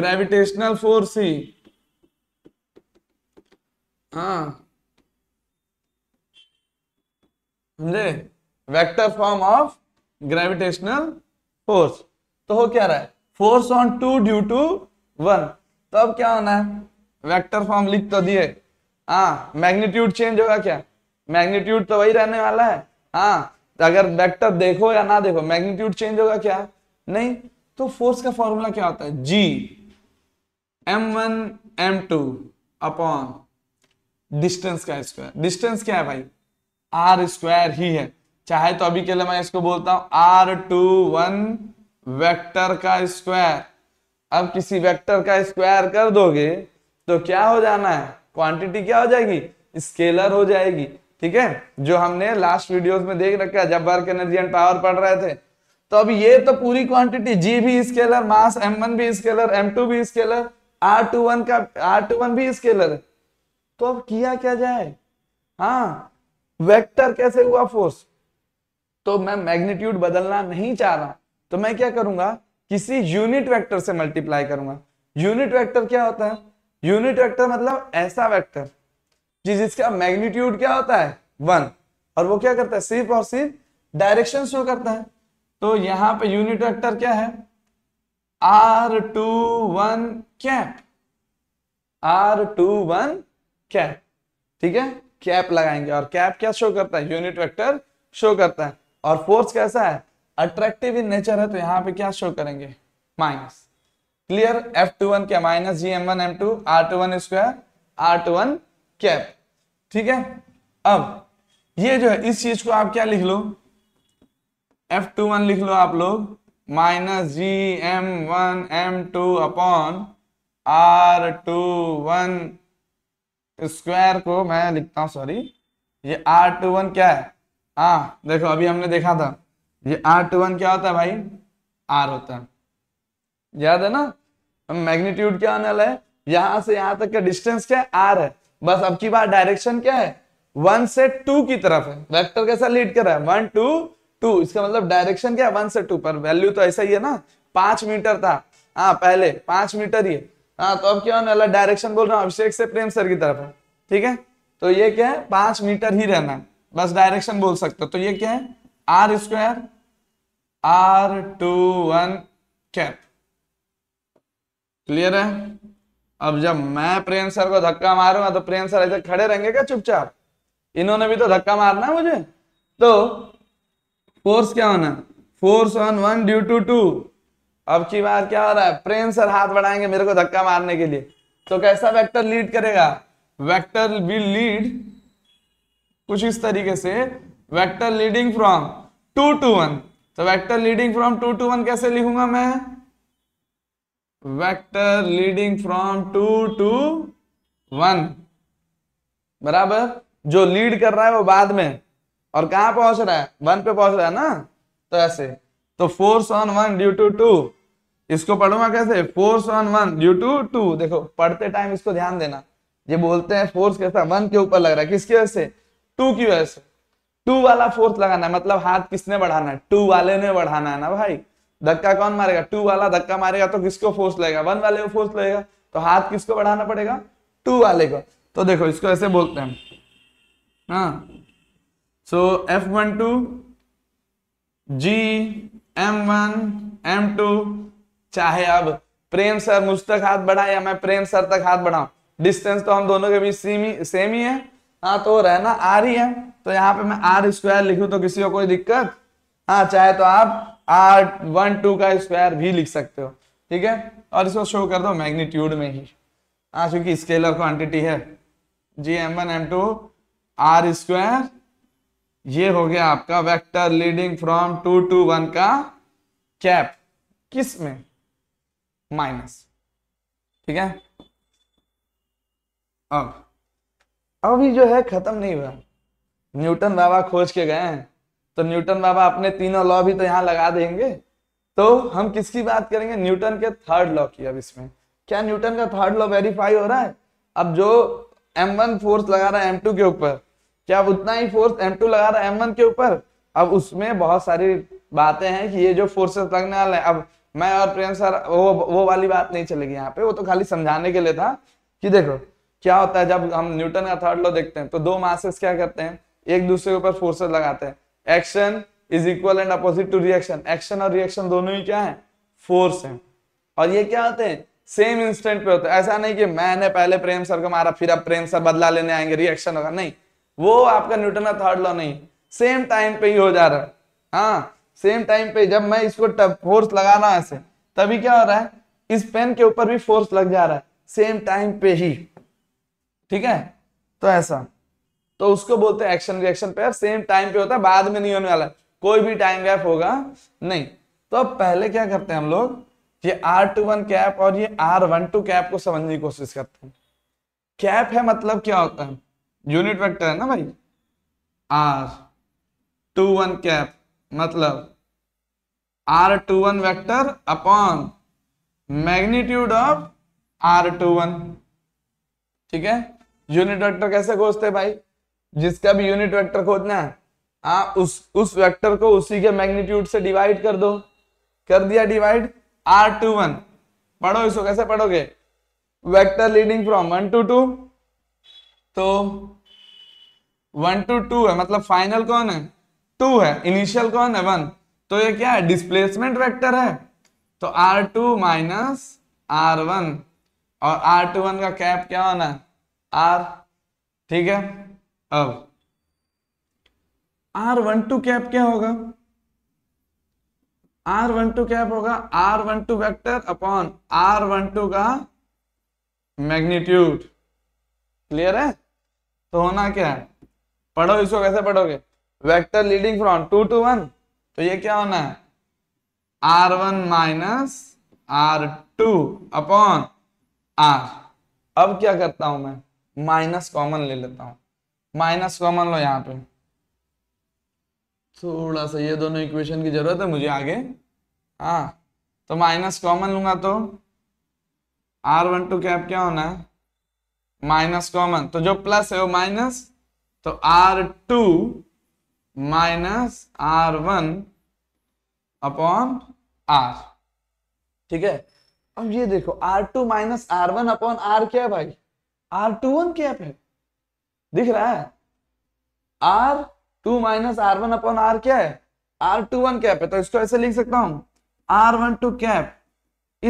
ग्रेविटेशनल फोर्स ही हाँ समझे vector form of gravitational force तो हो क्या रहा है force on two due to one तो अब क्या होना है वेक्टर फॉर्म लिख तो दिए हाँ मैग्नीट्यूड चेंज होगा क्या मैग्नीट्यूड तो वही रहने वाला है हाँ तो अगर वेक्टर देखो या ना देखो मैग्नीट्यूड चेंज होगा क्या नहीं तो फोर्स का फॉर्मूला क्या होता है जी M one M two upon distance का स्क्वायर डिस्टेंस क्या है भाई आर स्क्वायर ही है चाहे तो अभी के लिए मैं इसको बोलता हूं आर टू वन वेक्टर का स्क्वायर अब किसी वेक्टर का स्क्वायर कर दोगे तो क्या हो जाना है क्वांटिटी क्या हो जाएगी स्केलर हो जाएगी ठीक है जो हमने लास्ट वीडियोस में देख रखा है जब वर्क एनर्जी एंड पावर पढ़ रहे थे तो अब ये तो पूरी क्वांटिटी जी भी स्केलर मास एम वन भी स्केलर एम टू भी स्केलर आर टू वन का आर टू वन भी स्केलर है तो अब किया क्या जाए हाँ वेक्टर कैसे हुआ फोर्स तो मैं मैग्नीट्यूड बदलना नहीं चाह रहा तो मैं क्या करूंगा किसी यूनिट वेक्टर से मल्टीप्लाई करूंगा यूनिट वेक्टर क्या होता है यूनिट वेक्टर मतलब ऐसा वेक्टर जी जिसका मैग्नीट्यूड क्या होता है वन और वो क्या करता है सिर्फ और सिर्फ डायरेक्शन शो करता है तो यहां पे यूनिट वेक्टर क्या है R two one cap R two one cap ठीक है कैप लगाएंगे और कैप क्या शो करता है यूनिट वेक्टर शो करता है और फोर्स कैसा है अट्रैक्टिव इन नेचर है तो यहां पे क्या शो करेंगे minus clear F two one क्या minus ji M one M two are two one square R two one cap ठीक है अब ये जो है इस चीज को आप क्या लिख लो एफ टू वन लिख लो आप लोग minus ji M one M two upon are two one square को मैं लिखता हूं सॉरी ये आर टू वन क्या है हा देखो अभी हमने देखा था ये आर टू वन क्या होता है भाई आर होता है याद है ना मैग्नीट्यूड क्या होने वाला है यहां से यहां तक का डिस्टेंस क्या है आर है बस अब की बात डायरेक्शन क्या है वन से टू की तरफ है वेक्टर कैसा लीड कर रहा है वन टू टू इसका मतलब डायरेक्शन क्या है वन से टू पर वैल्यू तो ऐसा ही है ना पांच मीटर था हाँ पहले पांच मीटर ही हाँ तो अब क्या होने वाला डायरेक्शन बोल रहा हूँ अभिषेक से प्रेम सर की तरफ है ठीक है तो ये क्या है पांच मीटर ही रहना बस डायरेक्शन बोल सकते तो ये क्या है R square R two one cap clear है अब जब मैं प्रेम सर को धक्का मारूंगा तो प्रेम सर ऐसे खड़े रहेंगे क्या चुपचाप इन्होंने भी तो धक्का मारना है मुझे तो फोर्स क्या होना force on one due to two अब की बार क्या हो रहा है प्रेम सर हाथ बढ़ाएंगे मेरे को धक्का मारने के लिए तो कैसा वेक्टर लीड करेगा वेक्टर विल लीड कुछ इस तरीके से vector leading from two to one तो vector leading from two to one कैसे लिखूंगा मैं vector leading from two to one बराबर जो लीड कर रहा है वो बाद में और कहा पहुंच रहा है वन पे पहुंच रहा है ना तो ऐसे तो force on one due to two इसको पढ़ूंगा कैसे force on one due to two देखो पढ़ते टाइम इसको ध्यान देना ये बोलते हैं फोर्स कैसा वन के ऊपर लग रहा है किसकी वजह से टू की वजह से टू वाला फोर्स लगाना है मतलब हाथ किसने बढ़ाना है टू वाले ने बढ़ाना है ना भाई धक्का कौन मारेगा टू वाला धक्का मारेगा तो किसको फोर्स लगेगा वन वाले को फोर्स लगेगा तो हाथ किसको बढ़ाना पड़ेगा टू वाले को तो देखो इसको ऐसे बोलते हैं हाँ सो एफ वन टू जी एम वन एम टू चाहे अब प्रेम सर मुझ तक हाथ बढ़ाए या मैं प्रेम सर तक हाथ बढ़ाऊ डिस्टेंस तो हम दोनों के बीच सेम ही सेम ही है हाँ तो रहना आर ही है तो यहाँ पे मैं आर स्क्वायर लिखू तो किसी को कोई दिक्कत हाँ चाहे तो आप आर वन टू का स्क्वायर भी लिख सकते हो ठीक है और इसको शो कर दो मैग्नीट्यूड में ही हाँ चूंकि स्केलर क्वांटिटी है जी M one M two R square ये हो गया आपका vector leading from two to one का कैप किस में माइनस ठीक है अब अभी जो है खत्म नहीं हुआ न्यूटन बाबा खोज के गए हैं तो न्यूटन बाबा अपने तीनों लॉ भी तो यहाँ लगा देंगे तो हम किसकी बात करेंगे न्यूटन के थर्ड लॉ की अब इसमें क्या न्यूटन का थर्ड लॉ वेरीफाई हो रहा है अब जो वन फोर्स लगा रहा है टू के ऊपर क्या उतना ही फोर्स टू लगा रहा है वन के ऊपर अब उसमें बहुत सारी बातें हैं कि ये जो फोर्सेस लगने वाले हैं अब मैं और प्रेम सर वो वो वाली बात नहीं चलेगी यहाँ पे वो तो खाली समझाने के लिए था कि देखो क्या होता है जब हम न्यूटन का थर्ड लॉ देखते हैं तो दो मासेस क्या करते हैं एक दूसरे के ऊपर फोर्सेस लगाते हैं action is equal and opposite to reaction action और रिएक्शन दोनों ही क्या है फोर्स है और ये क्या होते हैं सेम इंस्टेंट पे होते हैं ऐसा नहीं कि मैंने पहले प्रेम सर को मारा फिर अब प्रेम सर बदला लेने आएंगे रिएक्शन होगा नहीं वो आपका न्यूटन का थर्ड लॉ नहीं सेम टाइम पे ही हो जा रहा है हाँ सेम टाइम पे जब मैं इसको फोर्स लगा रहा ऐसे तभी क्या हो रहा है इस पेन के ऊपर भी फोर्स लग जा रहा है सेम टाइम पे ही ठीक है तो ऐसा तो उसको बोलते हैं action reaction pair same time पे होता है बाद में नहीं होने वाला कोई भी टाइम गैप होगा नहीं तो अब पहले क्या करते हैं हम लोग ये आर टू वन कैप और ये आर वन टू कैप को समझने की कोशिश करते हैं कैप है मतलब क्या होता है यूनिट वेक्टर है ना भाई आर टू वन कैप मतलब R two one vector upon magnitude of R two one ठीक है यूनिट वेक्टर कैसे खोजते भाई जिसका भी यूनिट वेक्टर खोजना है आ, उस उस वेक्टर को उसी के मैग्नीट्यूड से डिवाइड कर दो कर दिया डिवाइड आर टू वन पढ़ो इसको कैसे पढ़ोगे vector leading from one to two तो वन टू टू है मतलब फाइनल कौन है टू है इनिशियल कौन है वन तो ये क्या है डिस्प्लेसमेंट वेक्टर है तो R two minus R one और आर टू वन का कैप क्या होना है आर ठीक है अब आर वन टू कैप क्या होगा आर वन टू कैप होगा R one two vector upon are one two का मैग्नीट्यूड क्लियर है तो होना क्या है पढ़ो इसको कैसे पढ़ोगे vector leading from two to one तो ये क्या होना है are one minus R two upon R अब क्या करता हूं मैं माइनस कॉमन ले लेता हूं माइनस कॉमन लो यहाँ पे थोड़ा सा ये दोनों इक्वेशन की जरूरत है मुझे आगे हाँ तो माइनस कॉमन लूंगा तो आर वन टू कैप क्या होना है माइनस कॉमन तो जो प्लस है वो माइनस तो R two minus R one upon R ठीक है अब ये देखो R two minus R one upon R क्या है भाई आर टू वन कैप है दिख रहा है R two minus R one upon R क्या है आर टू वन कैप है तो इसको ऐसे लिख सकता हूं R one two cap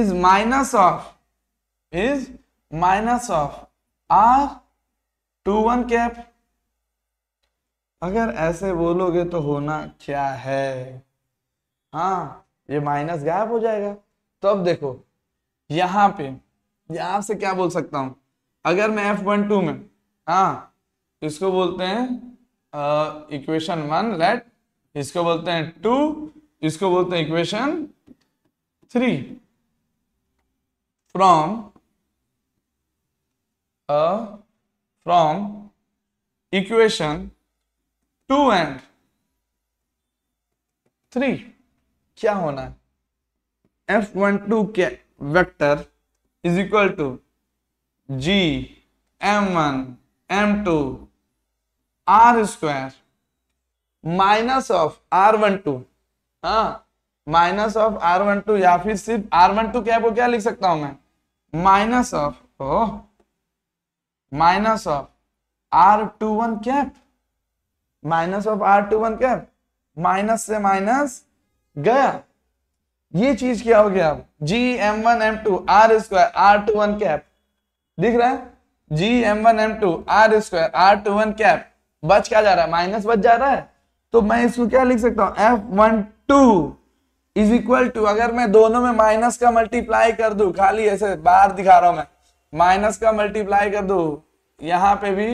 is minus of is minus of R two one cap अगर ऐसे बोलोगे तो होना क्या है हाँ ये माइनस गायब हो जाएगा तो अब देखो यहां पे यहां से क्या बोल सकता हूं अगर मैं एफ वन टू में हाँ इसको बोलते हैं इक्वेशन वन लेट इसको बोलते हैं टू इसको बोलते हैं equation three from from equation two and three क्या होना है एफ वन टू के vector is equal to ji M one M two R square minus of R one two हाँ minus of R one two या फिर सिर्फ are one two क्या को क्या लिख सकता हूं मैं minus of O minus of R two one cap minus of R two one cap minus से माइनस गया ये चीज क्या हो गया अब G M one M two R square R two one cap दिख रहा है जी M one M two R square R two one cap बच क्या जा रहा है माइनस बच जा रहा है तो मैं इसको क्या लिख सकता हूं F one two is equal to अगर मैं दोनों में माइनस का मल्टीप्लाई कर दू खाली ऐसे बाहर दिखा रहा हूं मैं माइनस का मल्टीप्लाई कर दू यहाँ पे भी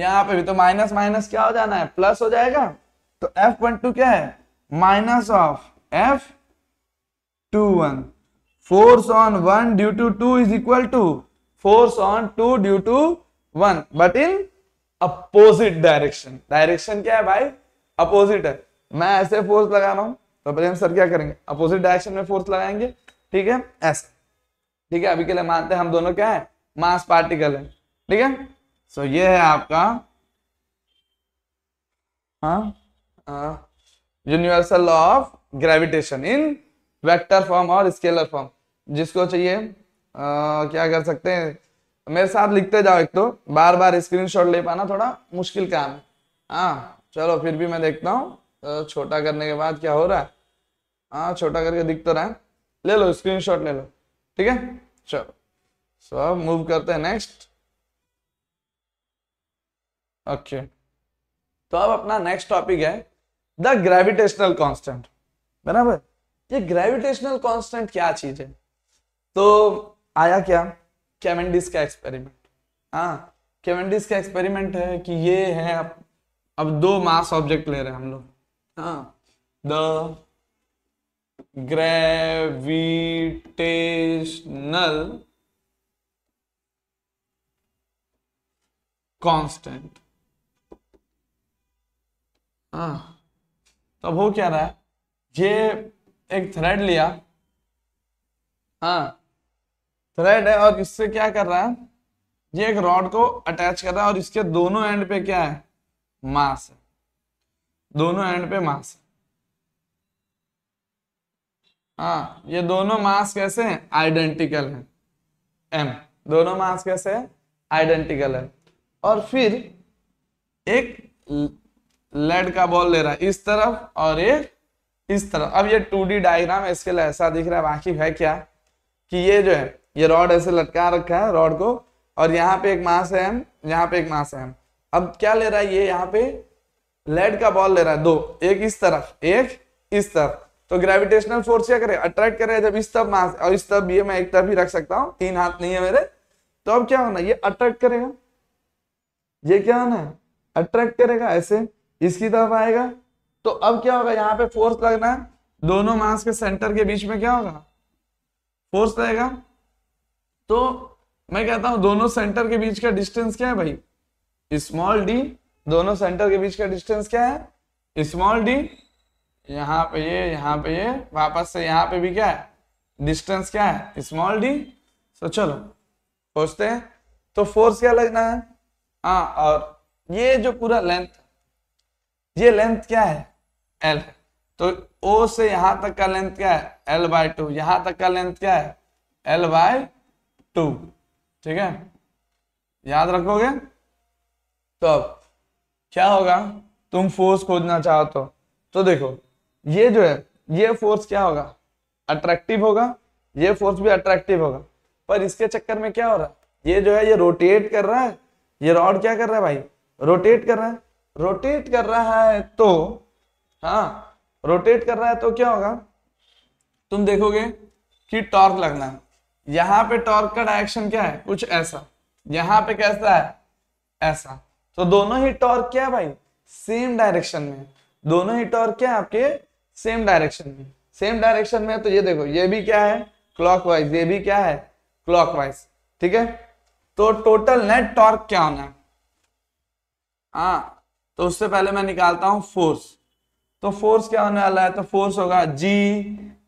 यहां पे भी तो माइनस माइनस क्या हो जाना है प्लस हो जाएगा तो एफ वन टू क्या है minus of F two one force on one due to two is equal to force on two due to one but in opposite direction direction क्या है भाई अपोजिट है मैं ऐसे फोर्स लगा रहा हूं तो प्रेम सर क्या करेंगे अपोजिट डायरेक्शन में फोर्स लगाएंगे ठीक है ऐसे ठीक है अभी के लिए मानते हैं हम दोनों क्या है मास पार्टिकल है ठीक है सो ये है आपका universal law of gravitation in vector form और स्केलर फॉर्म जिसको चाहिए आ, क्या कर सकते हैं मेरे साथ लिखते जाओ एक तो बार बार स्क्रीनशॉट ले पाना थोड़ा मुश्किल काम है हाँ चलो फिर भी मैं देखता हूँ तो छोटा करने के बाद क्या हो रहा है हाँ छोटा करके दिख तो रहा है ले लो शॉट ले लो ठीक है चलो सो अब मूव करते हैं नेक्स्ट ओके तो अब अपना नेक्स्ट टॉपिक है द ग्रेविटेशनल कांस्टेंट बराबर ये ग्रेविटेशनल कांस्टेंट क्या चीज है तो आया क्या केवेंडिस का एक्सपेरिमेंट हाँ केवेंडिस का एक्सपेरिमेंट है कि ये है अब अब दो मास ऑब्जेक्ट ले रहे हैं हम लोग हाँ द ग्रेविटेशनल कांस्टेंट हाँ तब हो क्या रहा है ये एक थ्रेड लिया हाँ थ्रेड है और इससे क्या कर रहा है ये एक रॉड को अटैच कर रहा है और इसके दोनों एंड पे क्या है मास है दोनों एंड पे मास है हाँ ये दोनों मास कैसे हैं आइडेंटिकल हैं एम दोनों मास कैसे हैं आइडेंटिकल है और फिर एक लेड का बॉल ले रहा है इस तरफ और एक इस तरफ अब ये टू डी डायग्राम इसके लिए ऐसा दिख रहा है बाकी है क्या कि ये जो है ये रॉड ऐसे लटका रखा है रॉड को और यहाँ पे एक मास है यहाँ पे एक मास है अब क्या ले रहा है ये यहाँ पे लेड का बॉल ले रहा है दो एक इस तरफ एक इस तरफ तो ग्रेविटेशनल फोर्स क्या करे अट्रैक्ट करे जब इस तरफ मास और इस तरफ ये मैं एक तरफ ही रख सकता हूँ तीन हाथ नहीं है मेरे तो अब क्या होना ये अट्रैक्ट करेगा ये क्या होना है अट्रैक्ट करेगा ऐसे इसकी तरफ आएगा तो अब क्या होगा यहाँ पे फोर्स लगना है दोनों मास के सेंटर के बीच में क्या होगा फोर्स रहेगा तो मैं कहता हूं दोनों सेंटर के बीच का डिस्टेंस क्या है भाई स्मॉल डी दोनों सेंटर के बीच का डिस्टेंस क्या है स्मॉल डी यहाँ पे ये यहाँ पे ये वापस से यहाँ पे भी क्या है डिस्टेंस क्या है स्मॉल डी तो चलो पहुंचते हैं तो फोर्स क्या लगना है हाँ और ये जो पूरा लेंथ ये लेंथ क्या है एल है तो ओ से यहां तक का लेंथ क्या है एल बाय टू यहां तक का लेंथ क्या है एल बाय टू ठीक है याद रखोगे तो अब क्या होगा तुम फोर्स खोजना चाहो तो तो देखो ये जो है ये फोर्स क्या होगा अट्रैक्टिव होगा ये फोर्स भी अट्रैक्टिव होगा पर इसके चक्कर में क्या हो रहा है ये जो है ये रोटेट कर रहा है ये रॉड क्या कर रहा है भाई रोटेट कर रहा है रोटेट कर रहा है तो हाँ रोटेट कर रहा है तो क्या होगा तुम देखोगे कि टॉर्क लगना है यहाँ पे टॉर्क का डायरेक्शन क्या है कुछ ऐसा यहाँ पे कैसा है ऐसा तो दोनों ही टॉर्क क्या है भाई सेम डायरेक्शन में दोनों ही टॉर्क क्या है आपके सेम डायरेक्शन में सेम डायरेक्शन में तो ये देखो ये भी क्या है क्लॉकवाइज ये भी क्या है क्लॉकवाइज ठीक है तो टोटल नेट टॉर्क क्या होना है हा तो उससे पहले मैं निकालता हूं फोर्स तो फोर्स क्या होने वाला है तो फोर्स होगा जी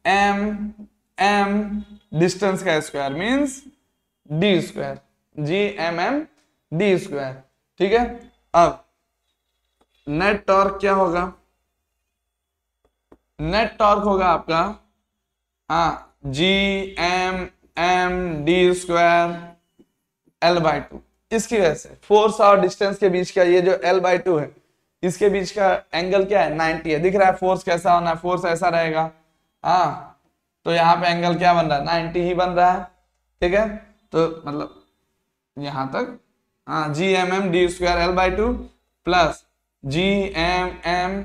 एम एम डिस्टेंस का square means D square G M M D square ठीक है अब नेट टॉर्क क्या होगा नेट टॉर्क होगा आपका हा G M M D square L by two इसकी वजह से फोर्स और डिस्टेंस के बीच का ये जो एल बाई टू है इसके बीच का एंगल क्या है 90 है दिख रहा है फोर्स कैसा होना है फोर्स ऐसा रहेगा हाँ तो यहाँ पे एंगल क्या बन रहा है 90 ही बन रहा है ठीक है तो मतलब यहाँ तक हाँ G M M D square L by two plus ji M M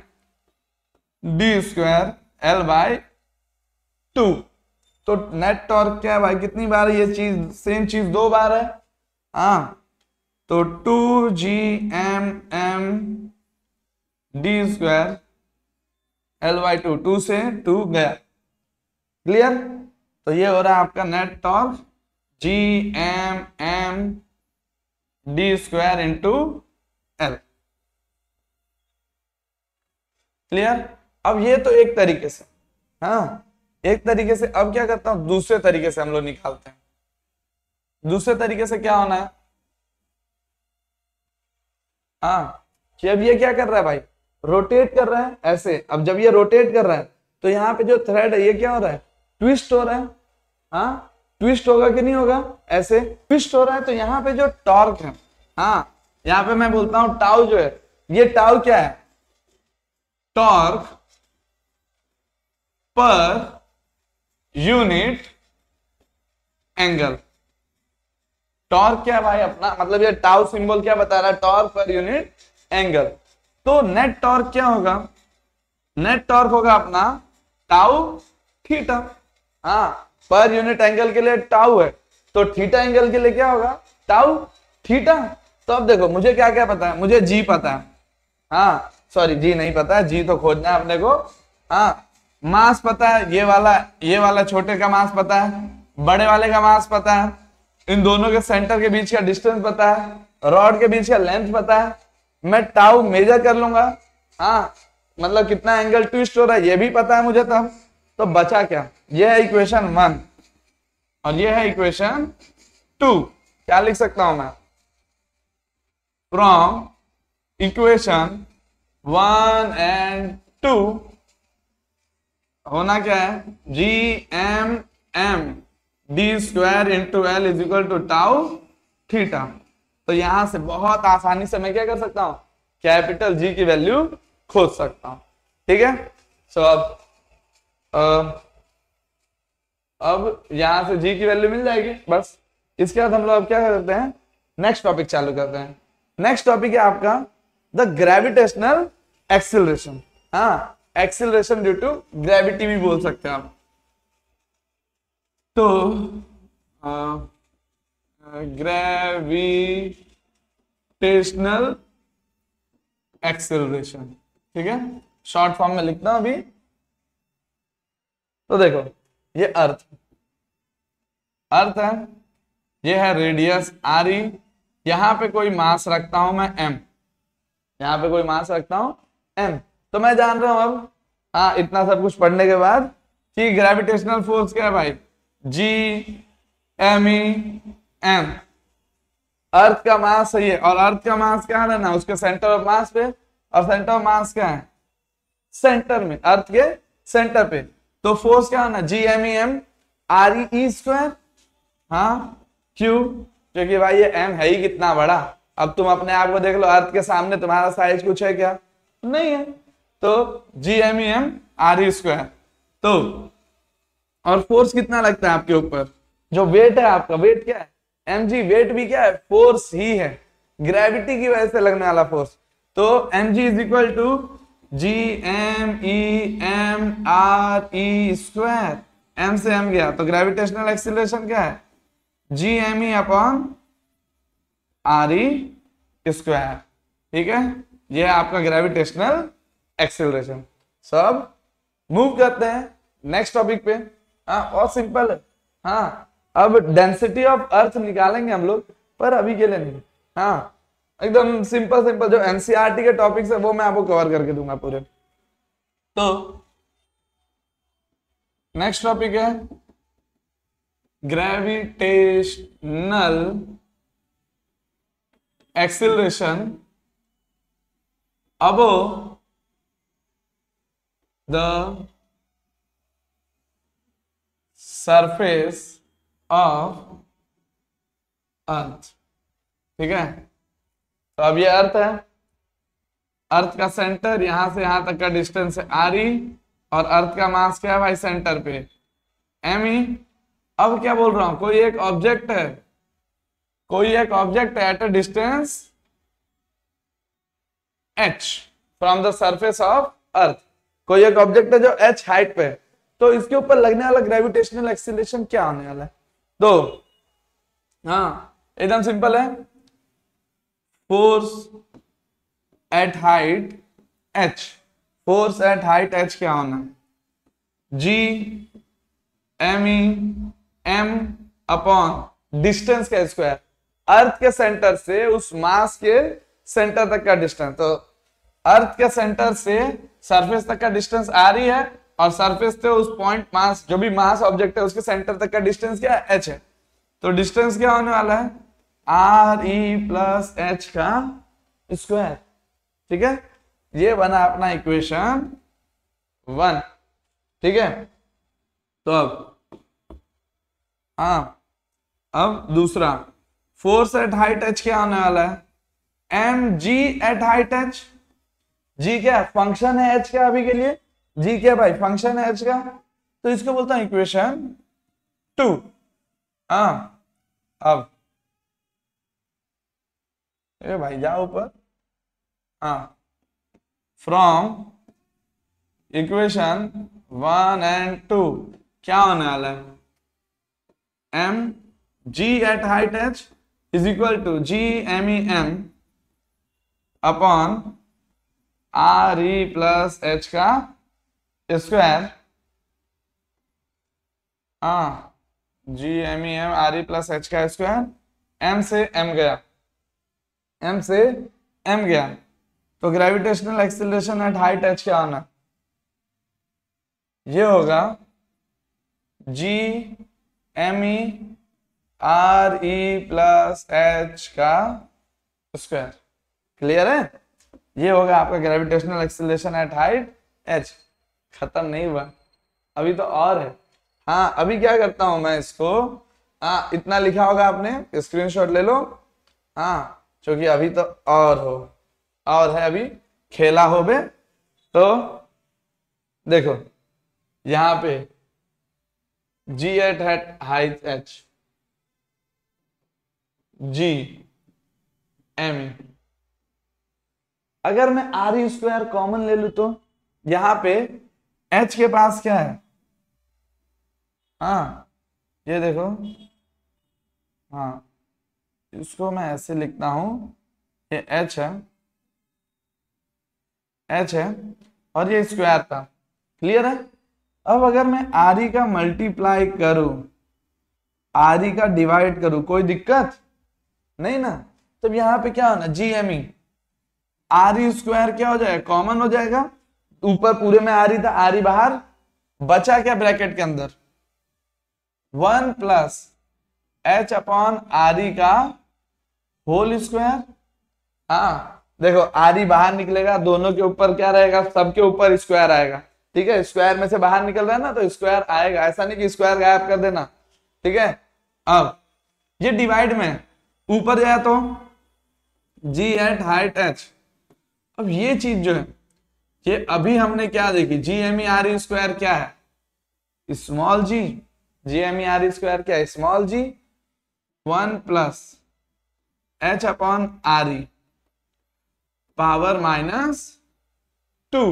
D square L by two तो नेट टॉर्क क्या है भाई कितनी बार ये चीज सेम चीज दो बार है हाँ तो two ji M M D square L by two two से टू गया क्लियर तो ये हो रहा है आपका net torque G M M D square into L clear अब ये तो एक तरीके से हाँ एक तरीके से अब क्या करता हूं दूसरे तरीके से हम लोग निकालते हैं दूसरे तरीके से क्या होना है हाँ कि अब ये क्या कर रहा है भाई रोटेट कर रहा है ऐसे अब जब ये रोटेट कर रहा है तो यहाँ पे जो थ्रेड है ये क्या हो रहा है ट्विस्ट हो रहा है हाँ ट्विस्ट होगा कि नहीं होगा ऐसे ट्विस्ट हो रहा है तो यहाँ पे जो टॉर्क है हाँ यहाँ पे मैं बोलता हूं टाउ जो है ये टाउ क्या है टॉर्क पर यूनिट एंगल टॉर्क क्या भाई अपना मतलब ये टाउ सिंबल क्या बता रहा है टॉर्क पर यूनिट एंगल तो नेट टॉर्क क्या होगा नेट टॉर्क होगा अपना टाउ थीटा हाँ पर यूनिट एंगल के लिए टाउ है तो थीटा एंगल के लिए क्या होगा टाउ थीटा तो अब देखो मुझे क्या क्या पता है मुझे जी पता है हाँ सॉरी जी नहीं पता है जी तो खोजना है अपने को हाँ मास पता है ये वाला ये वाला छोटे का मास पता है बड़े वाले का मास पता है इन दोनों के सेंटर के बीच का डिस्टेंस पता है रॉड के बीच का लेंथ पता है मैं टाउ मेजर कर लूंगा हाँ मतलब कितना एंगल ट्विस्ट हो रहा है ये भी पता है मुझे तब तो बचा क्या यह है इक्वेशन वन और यह है इक्वेशन टू क्या लिख सकता हूं मैं from equation one and two होना क्या है जी M M D square into L is equal to tau theta तो यहां से बहुत आसानी से मैं क्या कर सकता हूं कैपिटल जी की वैल्यू खोज सकता हूं ठीक है सो so, अब अब यहां से जी की वैल्यू मिल जाएगी बस इसके बाद हम लोग अब क्या करते हैं नेक्स्ट टॉपिक चालू करते हैं नेक्स्ट टॉपिक है आपका द ग्रेविटेशनल एक्सिलेशन हाँ एक्सिलेशन ड्यू टू ग्रेविटी भी बोल सकते हैं आप तो ग्रेविटेशनल एक्सेलरेशन ठीक है शॉर्ट फॉर्म में लिखता हूं अभी तो देखो ये अर्थ अर्थ है ये है रेडियस आर ई यहां पे कोई मास रखता हूं मैं एम यहां पे कोई मास रखता हूं एम तो मैं जान रहा हूं अब हाँ इतना सब कुछ पढ़ने के बाद कि ग्रेविटेशनल फोर्स क्या है भाई जी एम ई एम अर्थ का मास सही है और अर्थ का मास क्या है ना उसके सेंटर ऑफ मास पे और सेंटर ऑफ मास क्या है सेंटर में अर्थ के सेंटर पे तो फोर्स क्या आना G M M are E square हाँ क्यू क्योंकि भाई ये एम है ही कितना बड़ा अब तुम अपने आप को देख लो अर्थ के सामने तुम्हारा साइज कुछ है क्या नहीं है तो G M E M R E square तो और फोर्स कितना लगता है आपके ऊपर जो वेट है आपका वेट क्या है एम जी वेट भी क्या है फोर्स ही है ग्रेविटी की वजह से लगने वाला फोर्स तो M G is equal to G M E M R E square M से एम गया तो ग्रेविटेशनल एक्सीलरेशन क्या है G M E upon are E square ठीक है ये आपका ग्रेविटेशनल एक्सीलरेशन सब मूव करते हैं नेक्स्ट टॉपिक पे हाँ बहुत सिंपल है हाँ अब डेंसिटी ऑफ अर्थ निकालेंगे हम लोग पर अभी के लिए नहीं हाँ एकदम सिंपल सिंपल जो एनसीआरटी e के टॉपिक्स है वो मैं आपको कवर करके दूंगा पूरे तो नेक्स्ट टॉपिक है gravitational acceleration above the surface of Earth ठीक है तो अब ये अर्थ है अर्थ का सेंटर यहां से यहां तक का डिस्टेंस है आर ई e और अर्थ का मास क्या है भाई सेंटर पे एम ई e। अब क्या बोल रहा हूं कोई एक ऑब्जेक्ट है कोई एक object at a distance H from the surface of Earth कोई एक ऑब्जेक्ट है जो एच हाइट पे तो इसके ऊपर लगने वाला ग्रेविटेशनल एक्सीलेशन क्या होने वाला है दो हाँ एकदम सिंपल है force at height H force at height H क्या होना G M E M upon distance का स्क्वायर अर्थ के सेंटर से उस मास के सेंटर तक का डिस्टेंस तो अर्थ के सेंटर से सरफेस तक का डिस्टेंस आ रही है और सरफेस से उस पॉइंट मास जो भी मास ऑब्जेक्ट है उसके सेंटर तक का डिस्टेंस क्या है एच है तो डिस्टेंस क्या होने वाला है आर ई प्लस एच का स्क्वायर ठीक है ये बना अपना इक्वेशन वन ठीक है तो अब हाँ अब दूसरा फोर्स एट हाइट एच क्या आने वाला है M G at height H G क्या फंक्शन है एच का अभी के लिए जी क्या भाई फंक्शन है एच का तो इसको बोलता हूं इक्वेशन टू हाँ अब ए भाई जाओ ऊपर हाँ from equation one and two क्या होने वाला है M G at height H is equal to G M E M upon R E plus H का स्क्वायर हाँ G M E M R E plus H का square M से M गया M से एम गया तो gravitational acceleration at height H क्या होना ये होगा G M E R E plus H का स्क्वायर क्लियर है ये होगा आपका gravitational acceleration at height H खत्म नहीं हुआ अभी तो और है हाँ अभी क्या करता हूं मैं इसको हाँ इतना लिखा होगा आपने स्क्रीनशॉट ले लो हाँ क्योंकि अभी तो और हो और है अभी खेला हो बे तो देखो यहां पे G at height height H G M अगर मैं आर स्क्वायर कॉमन ले लू तो यहां पे एच के पास क्या है हाँ ये देखो हाँ इसको मैं ऐसे लिखता हूं ये एच है एच है और ये स्क्वायर था क्लियर है अब अगर मैं आर ई e का मल्टीप्लाई करूं आर ई e का डिवाइड करूं कोई दिक्कत नहीं ना तब यहां पे क्या होना G M E R E square क्या हो जाएगा कॉमन हो जाएगा ऊपर पूरे में आर ई e था आर ई बाहर बचा क्या ब्रैकेट के अंदर वन प्लस एच अपॉन आरी का होल स्क्वायर हाँ देखो आर ही बाहर निकलेगा दोनों के ऊपर क्या रहेगा सबके ऊपर स्क्वायर आएगा ठीक है स्क्वायर में से बाहर निकल रहा है ना तो स्क्वायर आएगा ऐसा नहीं कि स्क्वायर गायब कर देना ठीक है अब ये डिवाइड में ऊपर जाए तो जी एट हाइट एच अब ये चीज जो है ये अभी हमने क्या देखी G M E R square क्या है small G G M E R square क्या है small G one plus H upon are E power minus two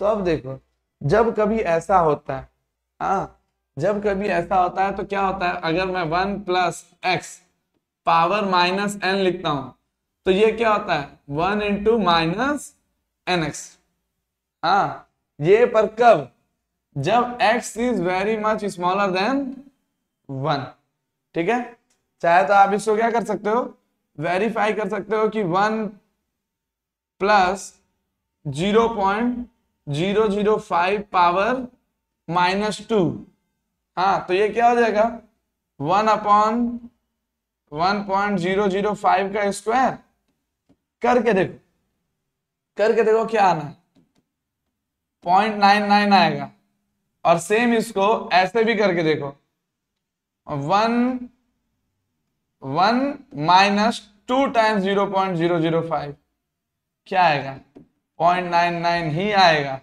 तो अब देखो जब कभी ऐसा होता है हाँ जब कभी ऐसा होता है तो क्या होता है अगर मैं one plus X power minus N लिखता हूं तो ये क्या होता है one into minus N X हाँ ये पर कब जब x is very much smaller than one ठीक है चाहे तो आप इसको क्या कर सकते हो वेरीफाई कर सकते हो कि one plus zero point zero zero five power minus two हाँ तो ये क्या हो जाएगा one upon one point zero zero five का स्क्वायर करके देखो करके देखो क्या आना है पॉइंट नाइन नाइन आएगा और सेम इसको ऐसे भी करके देखो one one minus two times zero point zero zero five क्या आएगा पॉइंट नाइन नाइन ही आएगा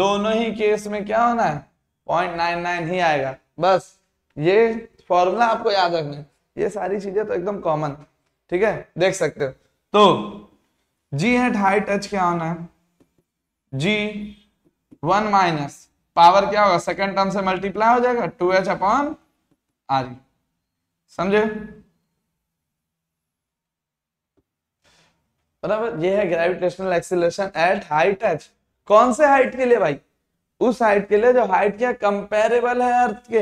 दोनों ही केस में क्या होना है पॉइंट नाइन नाइन ही आएगा बस ये फॉर्मूला आपको याद रखना ये सारी चीजें तो एकदम कॉमन ठीक है देख सकते हो तो जी हेट हाई टच क्या होना है जी वन माइनस पावर क्या होगा सेकेंड टर्म से मल्टीप्लाई हो जाएगा टू एच अपॉन आर समझे बराबर मतलब ये है gravitational acceleration at height H कौन से हाइट के लिए भाई उस हाइट के लिए जो हाइट क्या कंपेरेबल है अर्थ के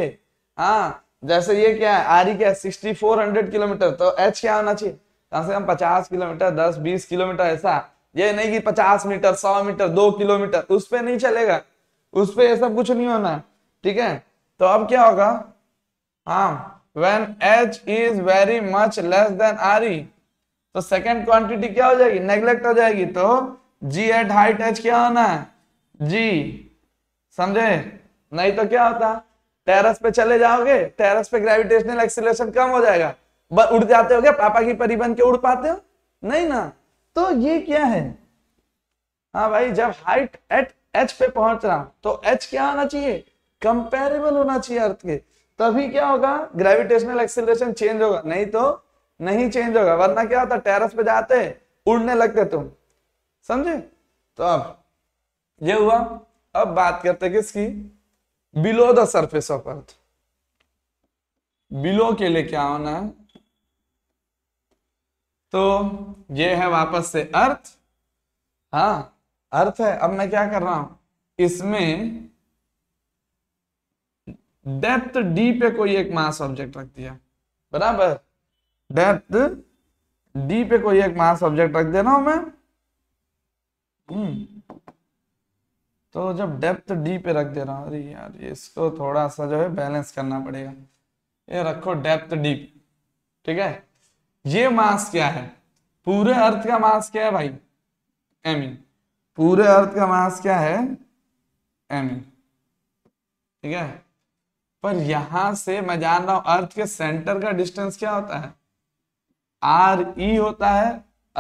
हाँ जैसे ये क्या है आरी क्या सिक्सटी फोर हंड्रेड किलोमीटर तो एच क्या होना चाहिए कम से कम पचास किलोमीटर दस बीस किलोमीटर ऐसा ये नहीं कि पचास मीटर सौ मीटर दो किलोमीटर उस पर नहीं चलेगा उस पर यह सब कुछ नहीं होना ठीक है तो अब क्या होगा हाँ when H is very much less than R E तो सेकेंड क्वांटिटी क्या हो जाएगी नेग्लेक्ट हो जाएगी तो जी एट हाइट एच क्या होना है जी समझे नहीं तो क्या होता टेरस पे चले जाओगे टेरस पे ग्रेविटेशनल एक्सीलेशन कम हो जाएगा बस उड़ जाते हो क्या पापा की परी बन के उड़ पाते हो नहीं ना तो ये क्या है हाँ भाई जब हाइट एट एच पे पहुंच रहा तो एच क्या होना चाहिए कंपेरेबल होना चाहिए अर्थ के तभी क्या होगा ग्रेविटेशनल एक्सीलरेशन चेंज होगा नहीं तो नहीं चेंज होगा वरना क्या होता टेरस पे जाते उड़ने लगते तुम समझे तो अब ये हुआ अब बात करते किसकी below the surface of Earth below के लिए क्या होना है तो ये है वापस से अर्थ हा अर्थ है अब मैं क्या कर रहा हूं इसमें डेप्थ डी पे कोई एक मास ऑब्जेक्ट रख दिया बराबर डेप्थ डी पे कोई एक मास ऑब्जेक्ट रख देना हमें hmm. तो जब डेप्थ डी पे रख दे रहा हूँ अरे यार इसको थोड़ा सा जो है बैलेंस करना पड़ेगा ये रखो डेप्थ डी ठीक है ये मास क्या है पूरे अर्थ का मास क्या है भाई एम e. पूरे अर्थ का मास क्या है एम e. ठीक है पर यहां से मैं जान रहा हूं अर्थ के सेंटर का डिस्टेंस क्या होता है आर ई होता है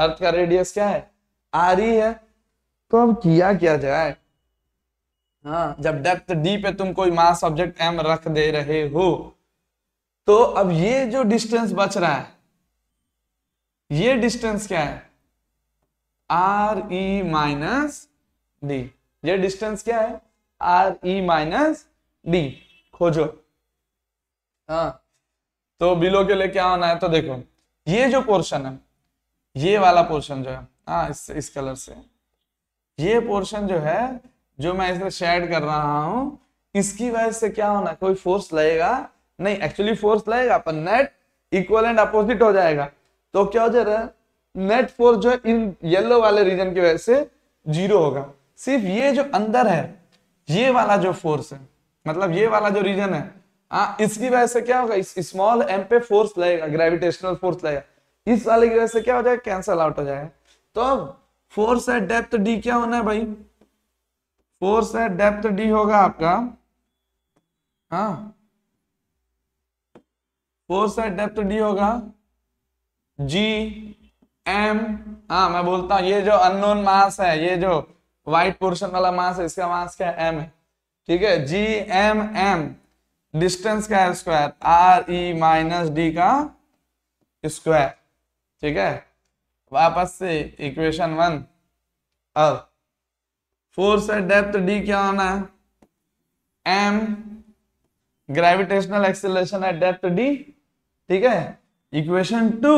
अर्थ का रेडियस क्या है आर ई है तो अब किया क्या जाए हाँ जब डेप्थ डी पे तुम कोई मास ऑब्जेक्ट एम रख दे रहे हो तो अब ये जो डिस्टेंस बच रहा है ये डिस्टेंस क्या है आर ई माइनस डी ये डिस्टेंस क्या है आर ई माइनस डी खोजो हाँ तो बिलो के लिए क्या होना है तो देखो ये जो पोर्शन है ये वाला पोर्शन जो है हाँ इस, इस कलर से ये पोर्शन जो है जो मैं इसमें शेड कर रहा हूं इसकी वजह से क्या होना कोई फोर्स लगेगा नहीं एक्चुअली फोर्स लगेगा पर नेट इक्वल एंड अपोजिट हो जाएगा तो क्या हो जा रहा है नेट फोर्स जो है इन येलो वाले रीजन की वजह से जीरो होगा सिर्फ ये जो अंदर है ये वाला जो फोर्स है मतलब ये वाला जो रीजन है हाँ इसकी वजह से क्या होगा स्मॉल एम पे फोर्स लगेगा ग्रेविटेशनल फोर्स लगेगा इस वाले की वजह से क्या हो जाएगा कैंसल आउट हो जाएगा तो फोर्स एट डेप्थ डी क्या होना है भाई फोर्स एट डेप्थ डी होगा आपका हाँ फोर्स एट डेप्थ डी होगा जी एम हाँ मैं बोलता हूं ये जो अननोन मास है ये जो व्हाइट पोर्शन वाला मास है इसका मास क्या है एम है ठीक है जी एम एम डिस्टेंस का square R E minus D का स्क्वायर ठीक है वापस से इक्वेशन वन और फोर्स है डेप्थ डी क्या होना है एम ग्रेविटेशनल एक्सेलरेशन है डेप्थ डी ठीक है इक्वेशन टू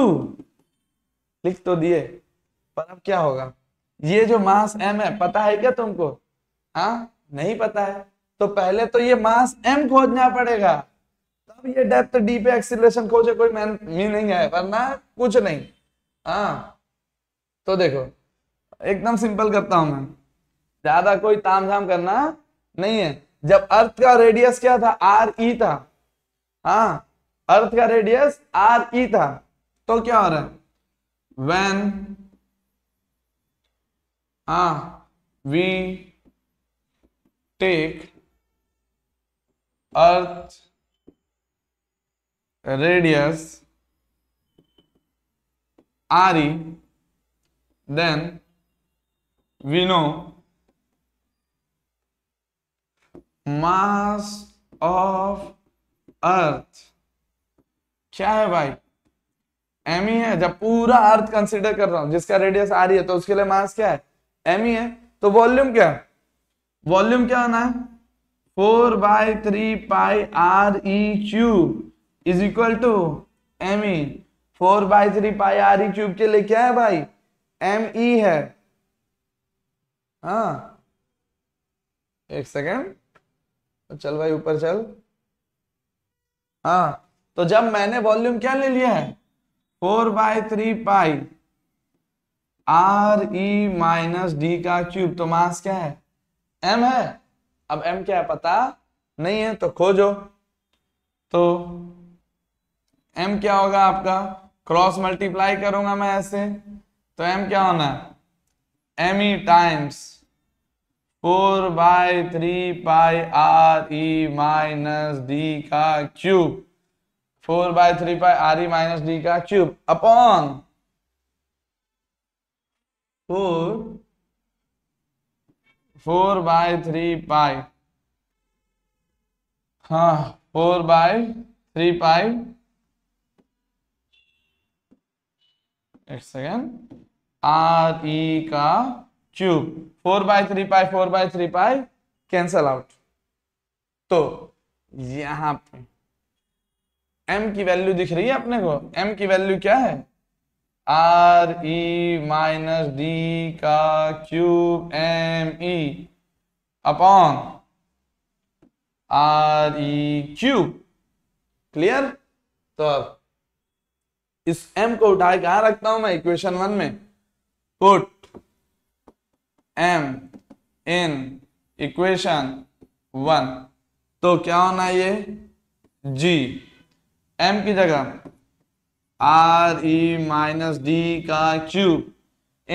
लिख तो दिए पर अब क्या होगा ये जो मास एम है पता है क्या तुमको हाँ नहीं पता है तो पहले तो ये मास m खोजना पड़ेगा तब ये डेप्थ d पे एक्सीलरेशन खोजे कोई मीनिंग है वरना कुछ नहीं हाँ तो देखो एकदम सिंपल करता हूं मैं ज्यादा कोई ताम झाम करना नहीं है जब अर्थ का रेडियस क्या था आर ई e था हाँ अर्थ का रेडियस आर ई था तो क्या हो रहा है वेन हाँ we take Earth radius are E then we know mass of Earth क्या है भाई एम ही e है जब पूरा अर्थ कंसिडर कर रहा हूं जिसका रेडियस आ रही है तो उसके लिए मास क्या है एम ही e है तो वॉल्यूम क्या है वॉल्यूम क्या होना है four by three pi are E cube is equal to M E four by three pi are E cube के लिए क्या है भाई एम ई है हाँ एक सेकेंड तो चल भाई ऊपर चल हाँ तो जब मैंने वॉल्यूम क्या ले लिया है four by three pi are E minus D का क्यूब तो मास क्या है एम है अब m क्या है पता नहीं है तो खोजो तो m क्या होगा आपका क्रॉस मल्टीप्लाई करूंगा मैं ऐसे तो m क्या होना है M E times four by three pi are E minus D का cube four by three pi are E minus D का cube upon four four by three pi हाँ फोर बाय थ्री पाई एक second R ई का cube four by three pi four by three pi cancel out तो यहां पे M की value दिख रही है अपने को एम की वैल्यू क्या है आर ई माइनस डी का cube M E upon are E cube clear तो अब इस एम को उठा कहा रखता हूं मैं इक्वेशन वन में put M in equation one तो क्या होना ये जी एम की जगह आर ई माइनस डी का cube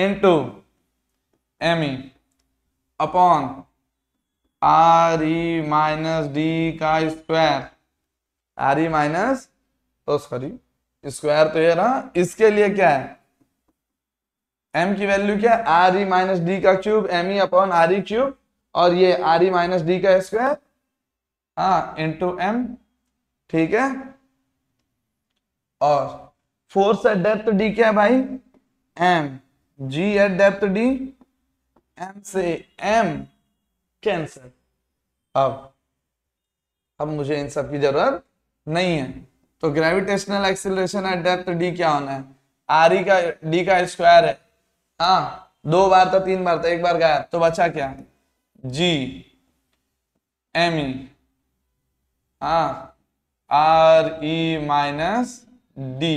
into M E upon are E minus D का स्क्वायर आर ई माइनस तो सॉरी स्क्वायर तो ये रहा इसके लिए क्या है एम की वैल्यू क्या है आर ई माइनस डी का cube M E upon are E cube और ये आर ई माइनस डी का स्क्वायर हाँ इंटू एम ठीक है और फोर्स एट डेप्थ डी क्या है भाई M G at depth D M से एम कैंसर अब अब मुझे इन सब की जरूरत नहीं है तो gravitational acceleration at depth D क्या होना है आर ई e का डी का स्क्वायर है हाँ दो बार तो तीन बार तो एक बार गया तो बचा क्या G M E R E minus D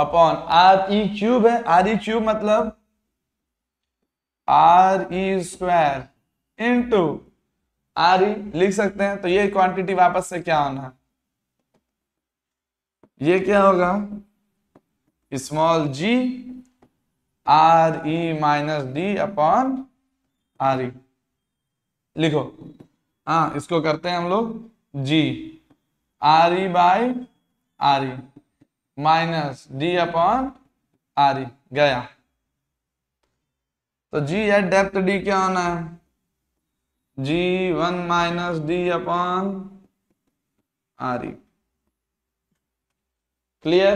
upon are E cube है आर ई क्यूब मतलब are E square into are E लिख सकते हैं तो ये क्वांटिटी वापस से क्या होना ये क्या होगा small G are E minus D upon are E लिखो हाँ इसको करते हैं हम लोग G are E by R E minus D upon are E गया तो जी है डेप्थ डी क्या होना है G one minus D upon R E clear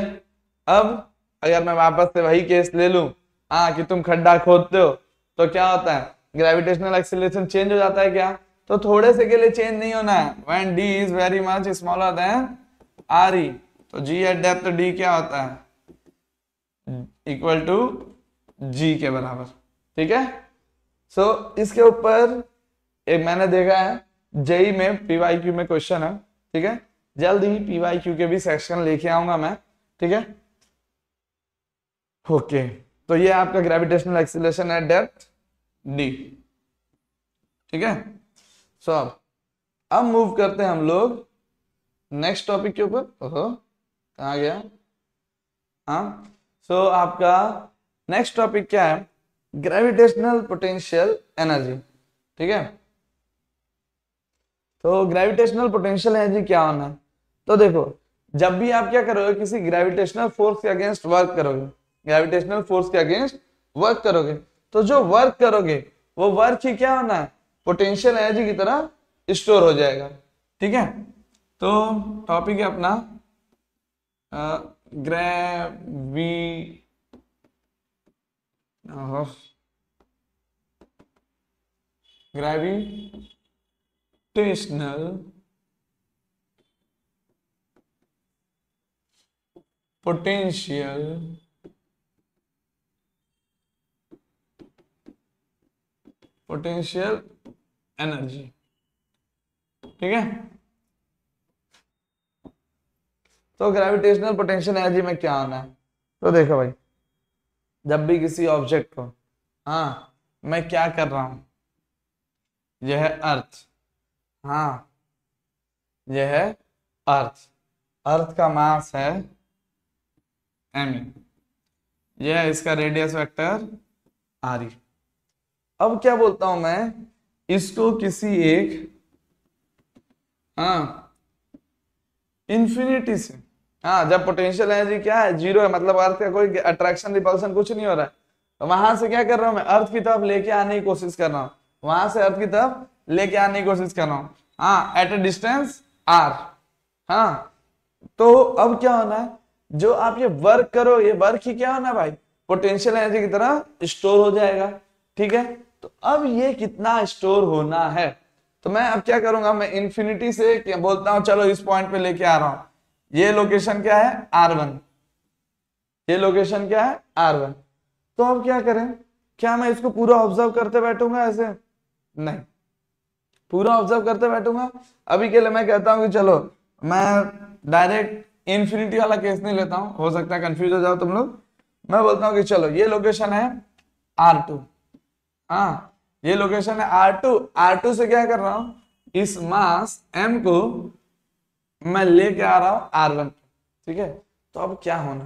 अब अगर मैं वापस से वही केस ले लू हाँ कि तुम खड्डा खोदते हो तो क्या होता है ग्रेविटेशनल एक्सेलरेशन चेंज हो जाता है क्या तो थोड़े से के लिए चेंज नहीं होना है when D is very much smaller than R E तो जी एट डेप्थ डी क्या होता है इक्वल टू जी के बराबर ठीक है सो so, इसके ऊपर एक मैंने देखा है जेई में पीवाई क्यू में क्वेश्चन है ठीक है जल्द ही पीवाई क्यू के भी सेक्शन लेके आऊंगा मैं ठीक है ओके तो ये आपका ग्रेविटेशनल एक्सीलेशन है डेप्थ डी ठीक है सो so, अब मूव करते हैं हम लोग नेक्स्ट टॉपिक के ऊपर आ गया हाँ सो so, आपका नेक्स्ट टॉपिक क्या है ग्रेविटेशनल पोटेंशियल एनर्जी ठीक है तो ग्रेविटेशनल पोटेंशियल एनर्जी क्या होना है तो देखो जब भी आप क्या करोगे किसी ग्रेविटेशनल फोर्स के अगेंस्ट वर्क करोगे ग्रेविटेशनल फोर्स के अगेंस्ट वर्क करोगे तो जो वर्क करोगे वो वर्क ही क्या होना है पोटेंशियल एनर्जी की तरह स्टोर हो जाएगा ठीक है तो टॉपिक है अपना ग्रेविटेशनल पोटेंशियल पोटेंशियल एनर्जी ठीक है तो ग्रेविटेशनल पोटेंशियल एनर्जी में क्या आना है तो देखो भाई जब भी किसी ऑब्जेक्ट को हाँ मैं क्या कर रहा हूं यह अर्थ हाँ यह अर्थ अर्थ का मास है एम e, यह है इसका रेडियस वेक्टर आर अब क्या बोलता हूं मैं इसको किसी एक हाँ इन्फिनिटी से हाँ जब पोटेंशियल एनर्जी क्या है जीरो है मतलब अर्थ का कोई अट्रैक्शन रिपल्सन कुछ नहीं हो रहा है तो वहां से क्या कर रहा हूँ मैं अर्थ की तरफ लेके आने की कोशिश कर रहा हूँ वहां से अर्थ की तरफ लेके आने की कोशिश कर रहा हूँ हाँ एट ए डिस्टेंस आर हाँ तो अब क्या होना है जो आप ये वर्क करो ये वर्क ही क्या होना भाई पोटेंशियल एनर्जी की तरह स्टोर हो जाएगा ठीक है तो अब ये कितना स्टोर होना है तो मैं अब क्या करूंगा मैं इन्फिनिटी से बोलता हूँ चलो इस पॉइंट पे लेके आ रहा हूँ ये लोकेशन क्या है आर वन ये लोकेशन क्या है आर वन तो अब क्या करें क्या मैं इसको पूरा ऑब्जर्व करते बैठूंगा ऐसे नहीं पूरा ऑब्जर्व करते बैठूंगा अभी के लिए मैं कहता हूं कि चलो मैं डायरेक्ट इन्फिनिटी वाला केस नहीं लेता हूं हो सकता है कंफ्यूज हो जाओ तुम लोग मैं बोलता हूँ कि चलो ये लोकेशन है आर टू हाँ ये लोकेशन है आर टू आर टू से क्या कर रहा हूं इस मास एम को मैं लेके आ रहा हूँ आर वन ठीक है तो अब क्या होना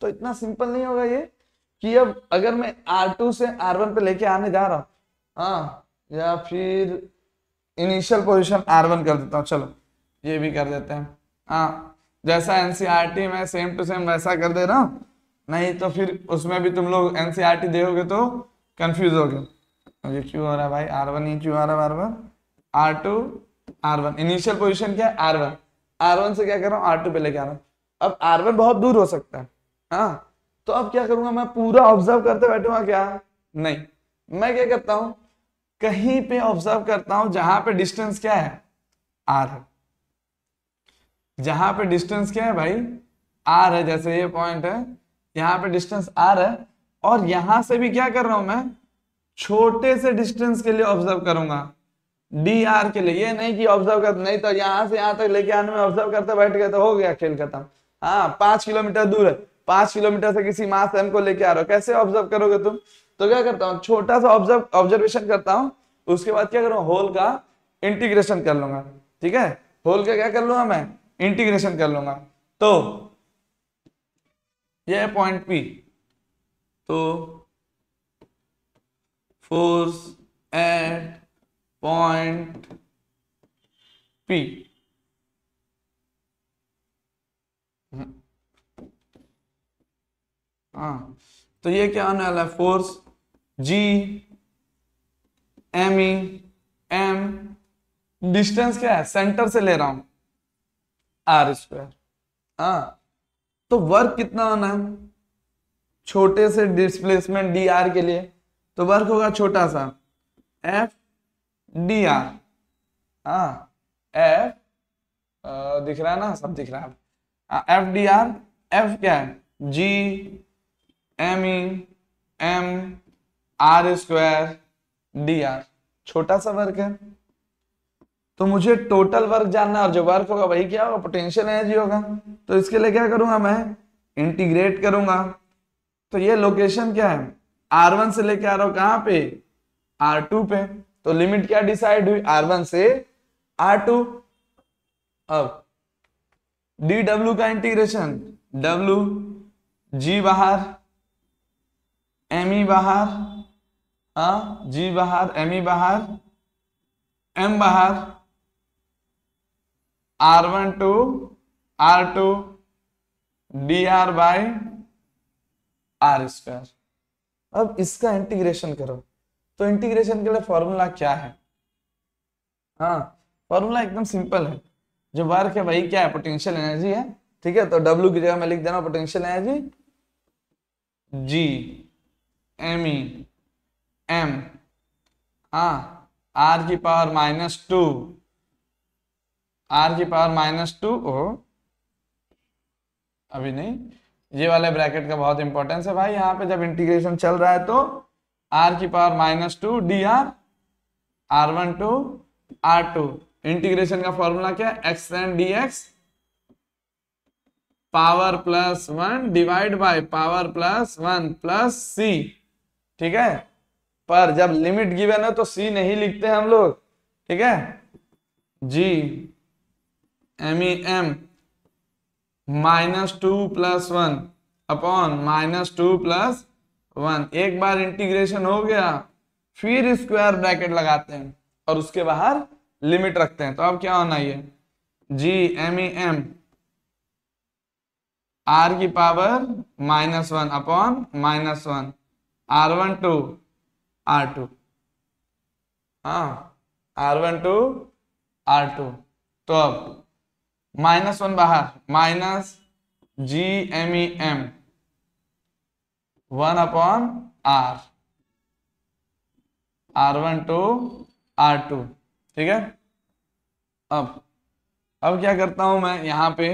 तो इतना सिंपल नहीं होगा ये कि अब अगर मैं आर टू से आर वन पे लेके आने जा रहा हूँ हाँ या फिर इनिशियल पोजिशन आर वन कर देता हूँ चलो ये भी कर देते हैं हाँ जैसा टी में सेम टू सेम वैसा कर दे रहा हूँ नहीं तो फिर उसमें भी तुम लोग टी e देखोगे तो कंफ्यूज होगे ये क्यों हो रहा है भाई आर वन ही क्यों आ रहा है are one r two r one initial position क्या है आर वन आर वन से क्या कर रहा हूँ आर टू पे लेके आ रहा हूँ अब आर वन बहुत दूर हो सकता है हाँ तो अब क्या करूंगा मैं पूरा ऑब्जर्व करते बैठूंगा क्या नहीं मैं क्या करता हूँ कहीं पे ऑब्जर्व करता हूं जहां पे डिस्टेंस क्या है आर है जहां पे डिस्टेंस क्या है भाई आर है जैसे ये पॉइंट है यहाँ पे डिस्टेंस आर है और यहां से भी क्या कर रहा हूं मैं छोटे से डिस्टेंस के लिए ऑब्जर्व करूंगा डी आर के लिए ये नहीं कि ऑब्जर्व कर नहीं तो यहाँ से यहाँ तक लेके आने में ऑब्जर्व करते बैठ गए तो हो गया खेल खत्म हाँ पांच किलोमीटर दूर है पांच किलोमीटर से किसी मास एम को लेके आ रहे हो कैसे ऑब्जर्व करोगे तुम तो क्या करता हूँ छोटा सा ऑब्जर्व ऑब्जर्वेशन करता हूँ उसके बाद क्या करूँ होल का इंटीग्रेशन कर लूंगा ठीक है होल का क्या कर लूंगा मैं इंटीग्रेशन कर लूंगा तो यह पॉइंट पी तो force at point p hmm. हाँ तो ये क्या आने वाला है force G M E m distance क्या है सेंटर से ले रहा हूं आर स्क्वायर हाँ तो वर्क कितना आना है छोटे से डिस्प्लेसमेंट डी आर के लिए तो वर्क होगा छोटा सा एफ डी आर हाँ एफ दिख रहा है ना सब दिख रहा है एफ डी आर एफ क्या है G M E M r square d r छोटा सा वर्क है तो मुझे टोटल वर्क जानना और जो वर्क होगा वही क्या होगा पोटेंशियल एनर्जी होगा तो इसके लिए क्या करूंगा मैं इंटीग्रेट करूंगा तो ये लोकेशन क्या है आर वन से लेके आ रहा हूं कहां पे आर टू पे तो लिमिट क्या डिसाइड हुई आर वन से आर टू अब डी डब्ल्यू का इंटीग्रेशन डब्ल्यू जी बाहर एम ई e बाहर जी बाहर एम ई e बाहर एम बाहर r one two are two d r by r square अब इसका इंटीग्रेशन करो तो इंटीग्रेशन के लिए फॉर्मूला क्या है हाँ फॉर्मूला एकदम सिंपल है जो वर्क है वही क्या है पोटेंशियल एनर्जी है ठीक है तो डब्ल्यू की जगह मैं लिख दे रहा हूँ potential energy g M E m हाँ आर की पावर माइनस टू आर की पावर माइनस टू ओ अभी नहीं ये वाले ब्रैकेट का बहुत इंपॉर्टेंस है भाई यहाँ पे जब इंटीग्रेशन चल रहा है तो आर की power minus two d r r one two are two integration का फॉर्मूला क्या है x n d x power plus one divide by power plus one plus c ठीक है पर जब लिमिट गिवन है तो सी नहीं लिखते हम लोग ठीक है G M E m minus two plus one upon minus two plus one एक बार इंटीग्रेशन हो गया फिर स्क्वायर ब्रैकेट लगाते हैं और उसके बाहर लिमिट रखते हैं तो अब क्या होना ये G M E M r की power minus one upon minus one r one two are two हाँ r one two are two तो अब माइनस वन बाहर minus G M E m one upon r r one two are two ठीक है अब अब क्या करता हूं मैं यहां पे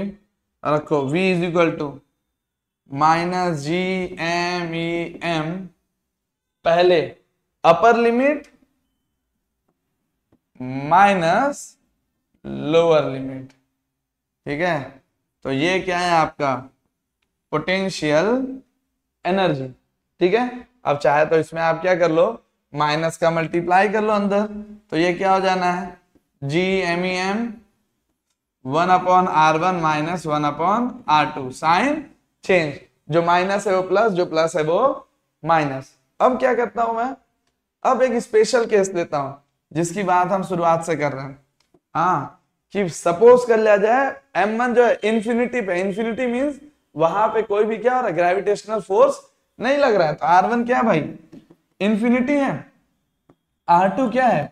रखो v is equal to minus G M E m पहले upper limit minus lower limit ठीक है तो ये क्या है आपका पोटेंशियल एनर्जी ठीक है अब चाहे तो इसमें आप क्या कर लो माइनस का मल्टीप्लाई कर लो अंदर तो ये क्या हो जाना है G M E m one upon are one minus one upon are two sign change जो माइनस है वो प्लस जो प्लस है वो माइनस अब क्या करता हूं मैं अब एक स्पेशल केस देता हूं जिसकी बात हम शुरुआत से कर रहे हैं हाँ कि सपोज कर लिया जाए एम वन जो है इन्फिनिटी पे इन्फिनिटी मीन्स वहां पे कोई भी क्या हो रहा है ग्रेविटेशनल फोर्स नहीं लग रहा है तो आर वन क्या है भाई इंफिनिटी है आर टू क्या है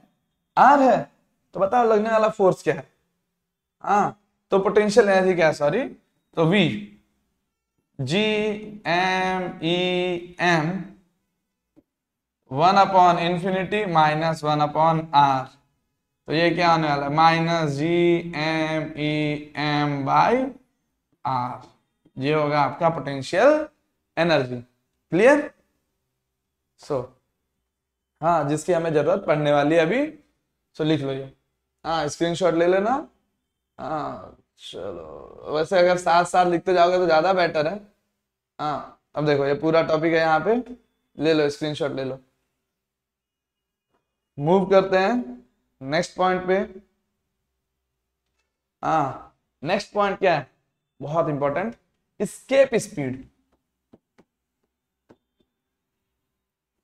आर है तो बताओ लगने वाला फोर्स क्या है हाँ तो पोटेंशियल एनर्जी क्या है सॉरी तो v g M E m one upon infinity minus one upon r तो ये क्या होने वाला है minus G M E m by r ये होगा आपका पोटेंशियल एनर्जी क्लियर सो हाँ जिसकी हमें जरूरत पड़ने वाली है अभी सो लिख लो ये हाँ स्क्रीनशॉट ले लेना हाँ चलो वैसे अगर साथ साथ लिखते जाओगे तो ज्यादा बेटर है हाँ अब देखो ये पूरा टॉपिक है यहाँ पे ले लो शॉट ले लो मूव करते हैं नेक्स्ट पॉइंट पे हाँ नेक्स्ट पॉइंट क्या है बहुत इंपॉर्टेंट स्केप स्पीड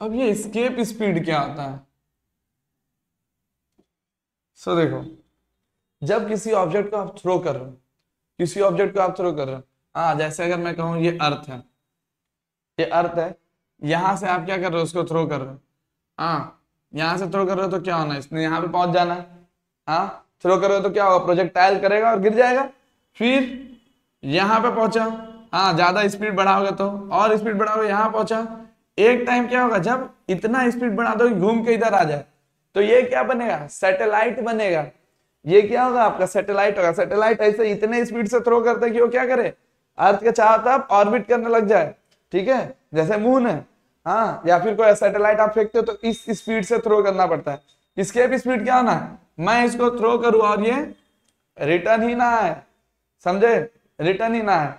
अब ये स्केप स्पीड क्या आता है सो so, देखो जब किसी ऑब्जेक्ट को आप थ्रो कर रहे हो किसी ऑब्जेक्ट को आप थ्रो कर रहे हो हाँ जैसे अगर मैं कहूं ये अर्थ है ये अर्थ है यहां से आप क्या कर रहे हो उसको थ्रो कर रहे हो हाँ यहां से थ्रो कर रहे हो तो क्या होना है इसने यहां पे पहुंच जाना है हाँ थ्रो कर रहे हो तो क्या होगा प्रोजेक्टाइल करेगा और गिर जाएगा फिर यहां पे पहुंचा हाँ ज्यादा स्पीड बढ़ाओगे तो और स्पीड बढ़ाओगे यहां पहुंचा एक टाइम क्या होगा जब इतना स्पीड बढ़ा दो घूम के इधर आ जाए तो ये क्या बनेगा सैटेलाइट बनेगा ये क्या होगा आपका सैटेलाइट होगा सैटेलाइट ऐसे इतने स्पीड से थ्रो करते कि वो क्या करे अर्थ के चारों तरफ ऑर्बिट करने लग जाए ठीक है जैसे मून है हाँ या फिर कोई सैटेलाइट आप फेंकते हो तो इस स्पीड से थ्रो करना पड़ता है इसके भी स्पीड क्या होना है मैं इसको थ्रो करूं और ये रिटर्न ही ना आए समझे रिटर्न ही ना है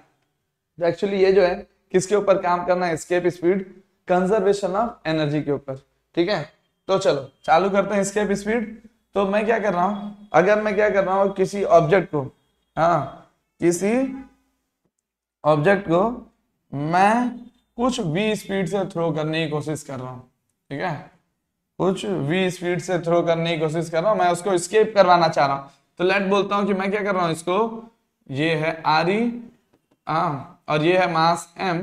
तो एक्चुअली ये जो है किसके ऊपर काम करना है escape speed conservation of energy के ऊपर ठीक है तो चलो चालू करते हैं स्केप स्पीड तो मैं क्या कर रहा हूं अगर मैं क्या कर रहा हूं किसी ऑब्जेक्ट को हाँ किसी ऑब्जेक्ट को मैं कुछ वी स्पीड से थ्रो करने की कोशिश कर रहा हूँ ठीक है कुछ वी स्पीड से थ्रो करने की कोशिश कर रहा हूं मैं उसको स्केप करवाना चाह रहा हूं तो लेट बोलता हूं कि मैं क्या कर रहा हूँ इसको ये है आर ई और ये है मास एम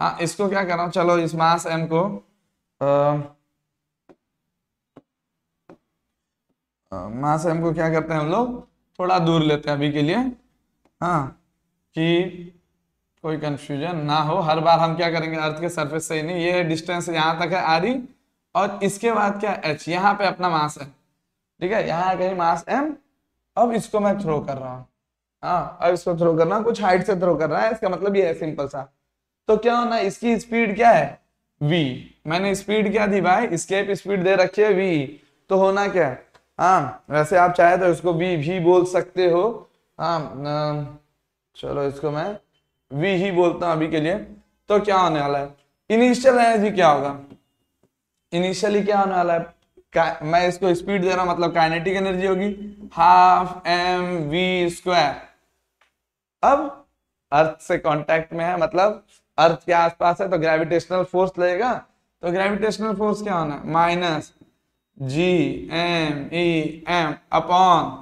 आ, हाँ, इसको क्या कर रहा हूँ चलो इस मास एम को मास एम को क्या करते हैं हम लोग थोड़ा दूर लेते हैं अभी के लिए हाँ कि कोई कंफ्यूजन ना हो हर बार हम क्या करेंगे अर्थ के सरफेस से ही नहीं ये डिस्टेंस यहाँ तक है आर और इसके बाद क्या एच यहाँ पे अपना मास है ठीक है यहाँ कहीं मास एम अब इसको मैं थ्रो कर रहा हूँ हाँ अब इसको थ्रो करना कुछ हाइट से थ्रो करना है इसका मतलब ये है सिंपल सा तो क्या होना इसकी स्पीड क्या है v मैंने स्पीड क्या दी भाई स्केप स्पीड दे रखी है v तो होना क्या है हाँ वैसे आप चाहे तो इसको v भी बोल सकते हो हाँ चलो इसको मैं v ही बोलता हूं अभी के लिए तो क्या होने वाला है इनिशियल एनर्जी क्या होगा इनिशियली क्या होने वाला है मैं इसको स्पीड दे रहा हूं मतलब काइनेटिक एनर्जी होगी हाफ एम वी स्क्वायर अब अर्थ से कांटेक्ट में है मतलब अर्थ के आसपास है तो ग्रेविटेशनल फोर्स लगेगा तो ग्रेविटेशनल फोर्स क्या होना है minus G M E M upon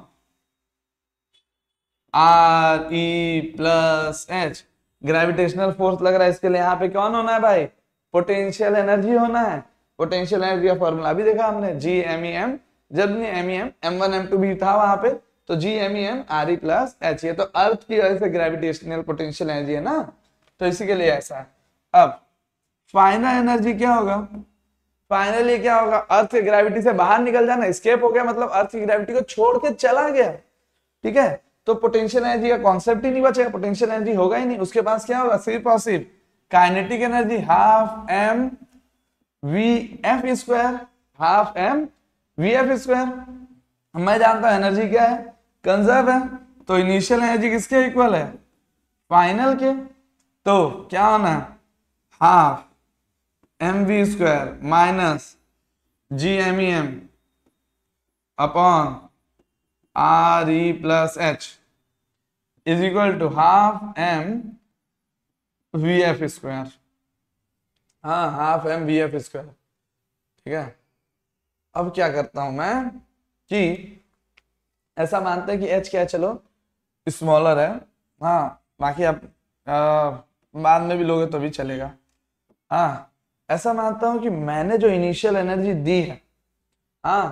R E plus H gravitational force लग रहा है इसके लिए यहाँ पे कौन होना है भाई पोटेंशियल एनर्जी होना है पोटेंशियल एनर्जी का फॉर्मूला भी देखा हमने जी एम ई एम जब नहीं एम ई m M one M two भी था वहां पर तो G M E M R E plus H ये तो अर्थ की वजह से ग्रेविटेशनल पोटेंशियल एनर्जी है ना तो इसी के लिए ऐसा है अब फाइनल एनर्जी क्या होगा फाइनली क्या होगा अर्थ की ग्रेविटी से बाहर निकल जाना स्केप हो गया मतलब अर्थ की ग्रेविटी को छोड़ के चला गया ठीक है तो पोटेंशियल एनर्जी का कॉन्सेप्ट ही नहीं बचेगा पोटेंशियल एनर्जी होगा ही नहीं उसके पास क्या होगा सिर्फ और सिर्फ kinetic energy half M v f square half M v f square मैं जानता हूं एनर्जी क्या है कंजर्व है तो इनिशियल एनर्जी किसके इक्वल है फाइनल के तो क्या होना है half M we square minus G M E M upon R E plus h is equal to half M v f square हाँ half M v f square ठीक है अब क्या करता हूं मैं कि ऐसा मानते हैं कि एच क्या है चलो स्मॉलर है हाँ बाकी आप बाद में भी लोगे तो भी चलेगा हाँ ऐसा मानता हूँ कि मैंने जो इनिशियल एनर्जी दी है हाँ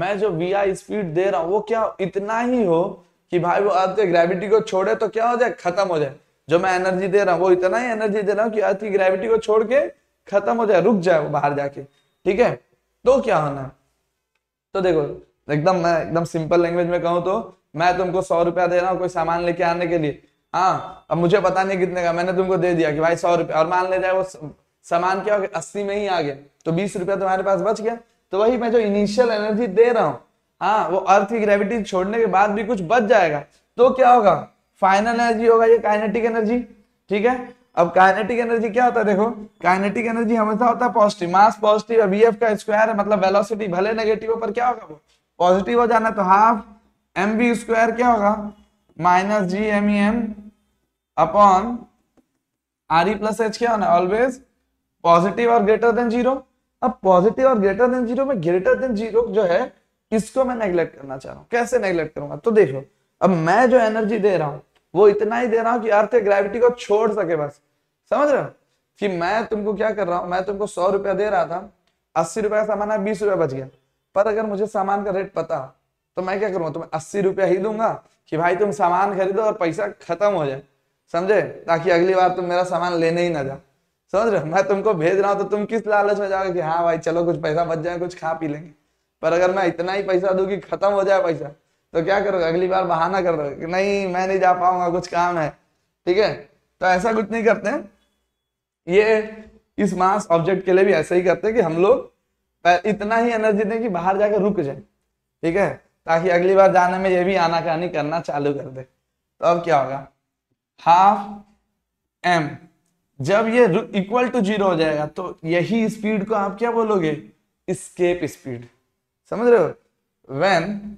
मैं जो वी आई स्पीड दे रहा हूँ वो क्या इतना ही हो कि भाई वो अर्थ की ग्रेविटी को छोड़े तो क्या हो जाए खत्म हो जाए जो मैं एनर्जी दे रहा हूँ वो इतना ही एनर्जी दे रहा हूँ कि अर्थ की ग्रेविटी को छोड़ के खत्म हो जाए रुक जाए वो बाहर जाके ठीक है तो क्या होना तो देखो एकदम मैं एकदम सिंपल लैंग्वेज में कहूँ तो मैं तुमको सौ रुपया दे रहा हूँ कोई सामान लेके आने के लिए हाँ अब मुझे पता नहीं कितने का मैंने तुमको दे दिया कि भाई सौ रुपया और मान ले जाए वो सामान क्या हो गया अस्सी में ही आ गया तो बीस रुपया तुम्हारे पास बच गया तो वही मैं जो इनिशियल एनर्जी दे रहा हूँ हाँ वो अर्थ की ग्रेविटी छोड़ने के बाद भी कुछ बच जाएगा तो क्या होगा फाइनल एनर्जी होगा ये काइनेटिक एनर्जी ठीक है अब काइनेटिक एनर्जी क्या होता है देखो काइनेटिक एनर्जी हमेशा होता है पॉजिटिव मास पॉजिटिव का स्क्वायर है मतलब वेलोसिटी भले नेगेटिव हो पर क्या होगा वो पॉजिटिव हो जाना तो हाफ एम बी स्क्वायर क्या होगा minus G M E M upon R E plus H क्या होना ऑलवेज पॉजिटिव और ग्रेटर देन जीरो अब पॉजिटिव और ग्रेटर देन जीरो में ग्रेटर देन जीरो जो है इसको मैं नेग्लेक्ट करना चाह रहा हूँ कैसे नेग्लेक्ट करूंगा तो देखो अब मैं जो एनर्जी दे रहा हूँ वो इतना ही दे रहा हूँ कि अर्थ ग्रेविटी को छोड़ सके बस समझ रहे हो कि मैं तुमको क्या कर रहा हूँ मैं तुमको सौ रुपया दे रहा था अस्सी रुपया सामान है बीस रुपया बच गया पर अगर मुझे सामान का रेट पता तो मैं क्या करूँगा तुम्हें अस्सी रुपया ही दूंगा कि भाई तुम सामान खरीदो और पैसा खत्म हो जाए समझे ताकि अगली बार तुम मेरा सामान लेने ही ना जाओ समझ रहे मैं तुमको भेज रहा हूँ तो तुम किस लालच में जाओगे कि हाँ भाई चलो कुछ पैसा बच जाए कुछ खा पी लेंगे पर अगर मैं इतना ही पैसा दूँ कि खत्म हो जाए पैसा तो क्या करोगे अगली बार बहाना कर रहे कि नहीं मैं नहीं जा पाऊंगा कुछ काम है ठीक है तो ऐसा कुछ नहीं करते हैं ये इस मास ऑब्जेक्ट के लिए भी ऐसा ही करते हैं कि हम लोग इतना ही एनर्जी दें कि बाहर जाकर रुक जाए ठीक है ताकि अगली बार जाने में ये भी आनाकानी करना चालू कर दे तो अब क्या होगा हाफ एम जब ये इक्वल टू जीरो हो जाएगा तो यही स्पीड को आप क्या बोलोगे स्केप स्पीड समझ रहे हो when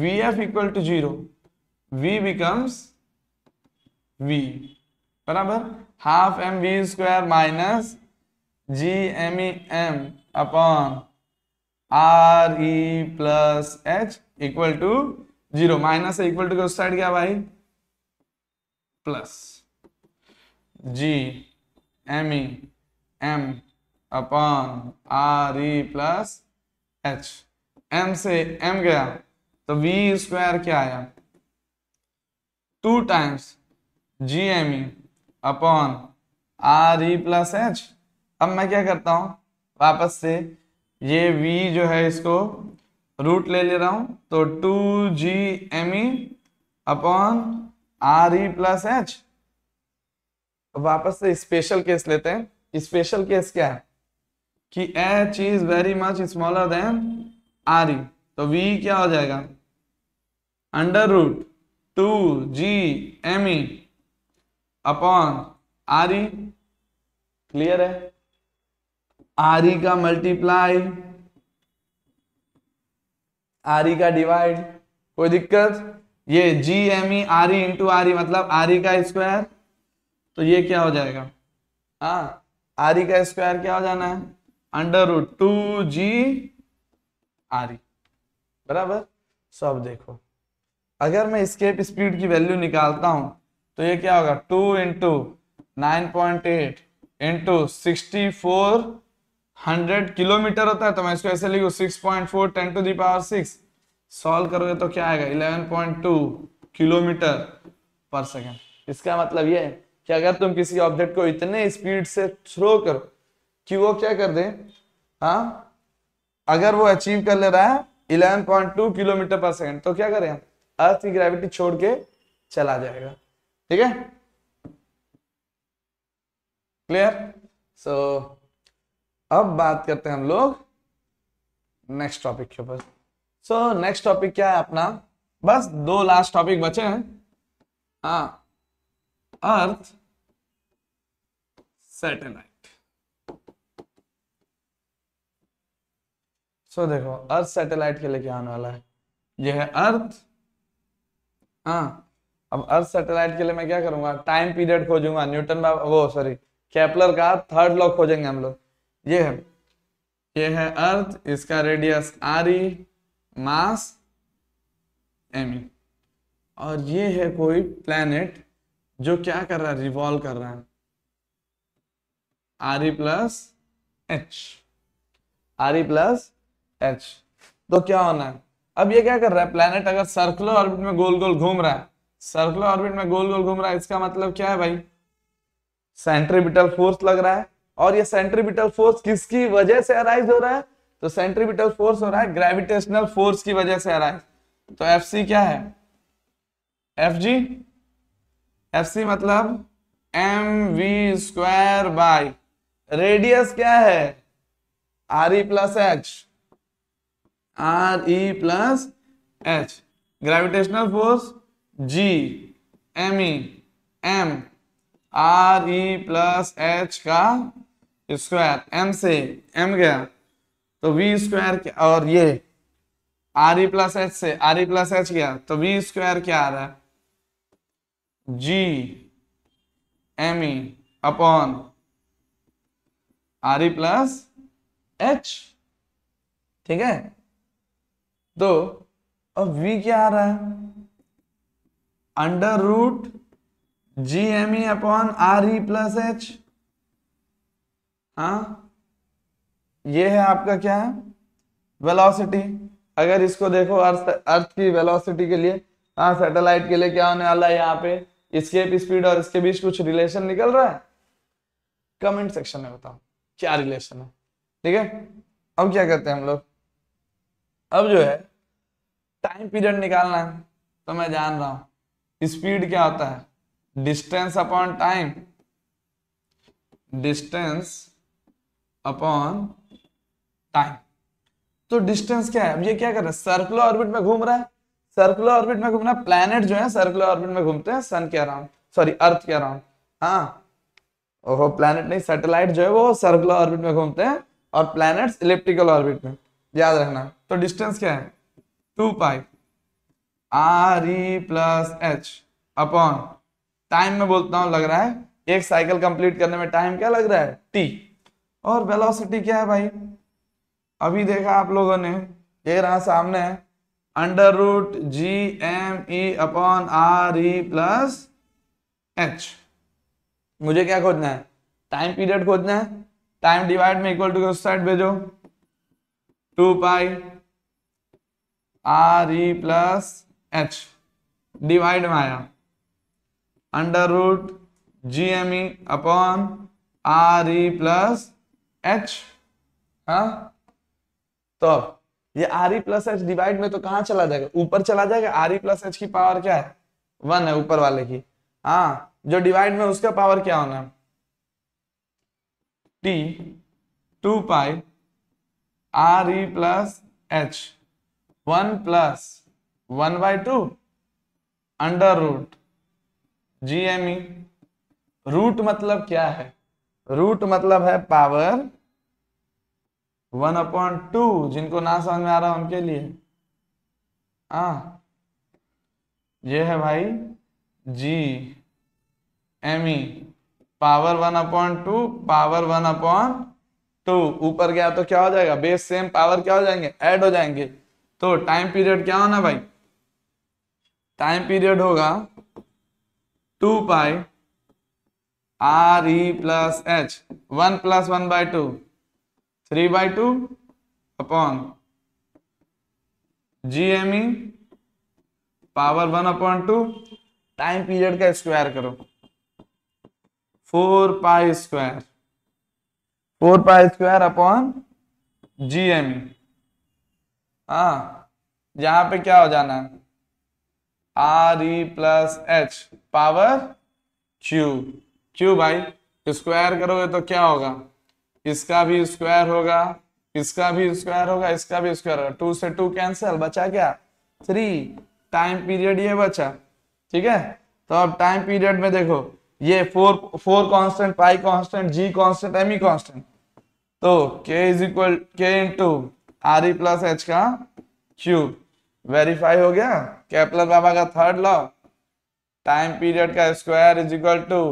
v f equal to zero v becomes v बराबर half M we square minus G M E M upon R E plus h equal to zero minus से इक्वल टू के उस side क्या भाई plus G M E M upon R E plus h m से M गया तो v square क्या आया two times g M E upon R E plus h अब मैं क्या करता हूँ वापस से ये v जो है इसको रूट ले ले रहा हूँ तो two G M E upon R E plus h वापस से स्पेशल केस लेते हैं स्पेशल केस क्या है कि h is very much smaller than R E तो v क्या हो जाएगा under root two G M E upon R E clear है आर ई e का मल्टीप्लाई आर ई का डिवाइड कोई दिक्कत ये G M E R e into are e मतलब आर ई e का स्क्वायर तो ये क्या हो जाएगा हाँ आर ई e का स्क्वायर क्या हो जाना है under root two g are e बराबर सब देखो अगर मैं स्केप स्पीड की वैल्यू निकालता हूं तो ये क्या होगा two into nine point eight into sixty four hundred kilometre होता है तो मैं इसको ऐसे लिखू six point four ten to the power six solve करोगे तो क्या आएगा इलेवन पॉइंट टू किलोमीटर पर सेकेंड इसका मतलब यह है कि अगर तुम किसी ऑब्जेक्ट को इतने स्पीड से थ्रो करो कि वो क्या कर दे हाँ अगर वो अचीव कर ले रहा है 11.2 किलोमीटर पर सेकेंड तो क्या करें अर्थ की ग्रेविटी छोड़ के चला जाएगा ठीक है क्लियर सो so, अब बात करते हैं हम लोग नेक्स्ट टॉपिक के ऊपर सो नेक्स्ट टॉपिक क्या है अपना बस दो लास्ट टॉपिक बचे हैं हाँ अर्थ सैटेलाइट सो देखो अर्थ सैटेलाइट के लिए क्या आने वाला है यह है अर्थ हाँ अब अर्थ सैटेलाइट के लिए मैं क्या करूंगा टाइम पीरियड खोजूंगा न्यूटन वो सॉरी कैपलर का थर्ड लॉ खोजेंगे हम लोग ये है ये है अर्थ इसका radius are e mass m e और ये है कोई प्लैनेट जो क्या कर रहा है रिवॉल्व कर रहा है R E plus h r ई प्लस एच तो क्या होना है अब ये क्या कर रहा है प्लैनेट अगर सर्कुलर ऑर्बिट में गोल गोल घूम रहा है सर्कुलर ऑर्बिट में गोल गोल घूम रहा है इसका मतलब क्या है भाई सेंट्रीबिटल फोर्स लग रहा है और ये सेंट्रीबिटल फोर्स किसकी वजह से अराइज हो रहा है तो सेंट्रीबिटल फोर्स हो रहा है ग्रेविटेशनल फोर्स की वजह से अराइज तो एफ क्या है एफ जी एफ सी मतलब m we square by radius क्या है R E plus h r ई plus H gravitational force G M E M R E plus H का स्क्वायर एम से एम गया तो वी स्क्वायर और ये R E plus h से r ई plus h गया तो वी स्क्वायर क्या आ रहा है G M E upon R E plus h ठीक है तो अब वी क्या आ रहा है under root g M E upon R E plus H हाँ ये है आपका क्या है वेलोसिटी अगर इसको देखो अर्थ अर्थ की वेलोसिटी के लिए हाँ सैटेलाइट के लिए क्या होने वाला है यहाँ पे इसकेप स्पीड और इसके बीच कुछ रिलेशन निकल रहा है कमेंट सेक्शन में बताओ क्या रिलेशन है ठीक है अब क्या करते हैं हम लोग अब जो है टाइम पीरियड निकालना है तो मैं जान रहा हूं स्पीड क्या होता है distance upon time distance upon time तो डिस्टेंस क्या है अब ये क्या कर रहा है सर्कुलर ऑर्बिट में घूम रहा है सर्कुलर ऑर्बिट में घूमना प्लैनेट जो है सर्कुलर ऑर्बिट में घूमते हैं सन के अराउंड सॉरी अर्थ के अराउंड हाँ ओहो प्लैनेट नहीं सैटेलाइट जो है वो सर्कुलर ऑर्बिट में घूमते हैं और प्लैनेट्स इलेप्टिकल ऑर्बिट में याद रखना तो डिस्टेंस क्या है two pi R E plus H upon time में बोलता हूं लग रहा है एक साइकिल कंप्लीट करने में टाइम क्या लग रहा है टी और वेलोसिटी क्या है भाई अभी देखा आप लोगों ने ये रहा सामने under root g M E upon R E plus h मुझे क्या खोजना है टाइम पीरियड खोजना है टाइम डिवाइड में इक्वल टू उस साइड भेजो two pi R E plus h divide में आया under root g M E upon R E plus H हाँ तो ये R E plus h divide में तो कहा चला जाएगा ऊपर चला जाएगा आर ई प्लस एच की पावर क्या है वन है ऊपर वाले की हाँ जो डिवाइड में उसका पावर क्या होना है t two pi R E plus h one plus one by two under root g M e root मतलब क्या है रूट मतलब है पावर वन अपॉन टू जिनको ना समझ में आ रहा उनके लिए आ ये है भाई G M e power one upon two power one upon two ऊपर गया तो क्या हो जाएगा बेस सेम पावर क्या हो जाएंगे ऐड हो जाएंगे तो टाइम पीरियड क्या होना भाई टाइम पीरियड होगा two pi R E plus h one plus one by two three by two upon g M e power one upon two time period का स्क्वायर करो four pi square four pi square upon g M e हाँ यहां पर क्या हो जाना है R E plus h power q क्यों भाई स्क्वायर करोगे तो क्या होगा इसका भी स्क्वायर होगा इसका भी स्क्वायर होगा इसका भी स्क्वायर होगा टू से टू कैंसिल बचा क्या थ्री टाइम पीरियड ये बचा ठीक है तो अब टाइम पीरियड में देखो ये four four constant pi constant g constant m e constant तो k is equal k into r E plus H का क्यूब वेरीफाई हो गया कैपलर बाबा का थर्ड लॉ टाइम पीरियड का square is equal to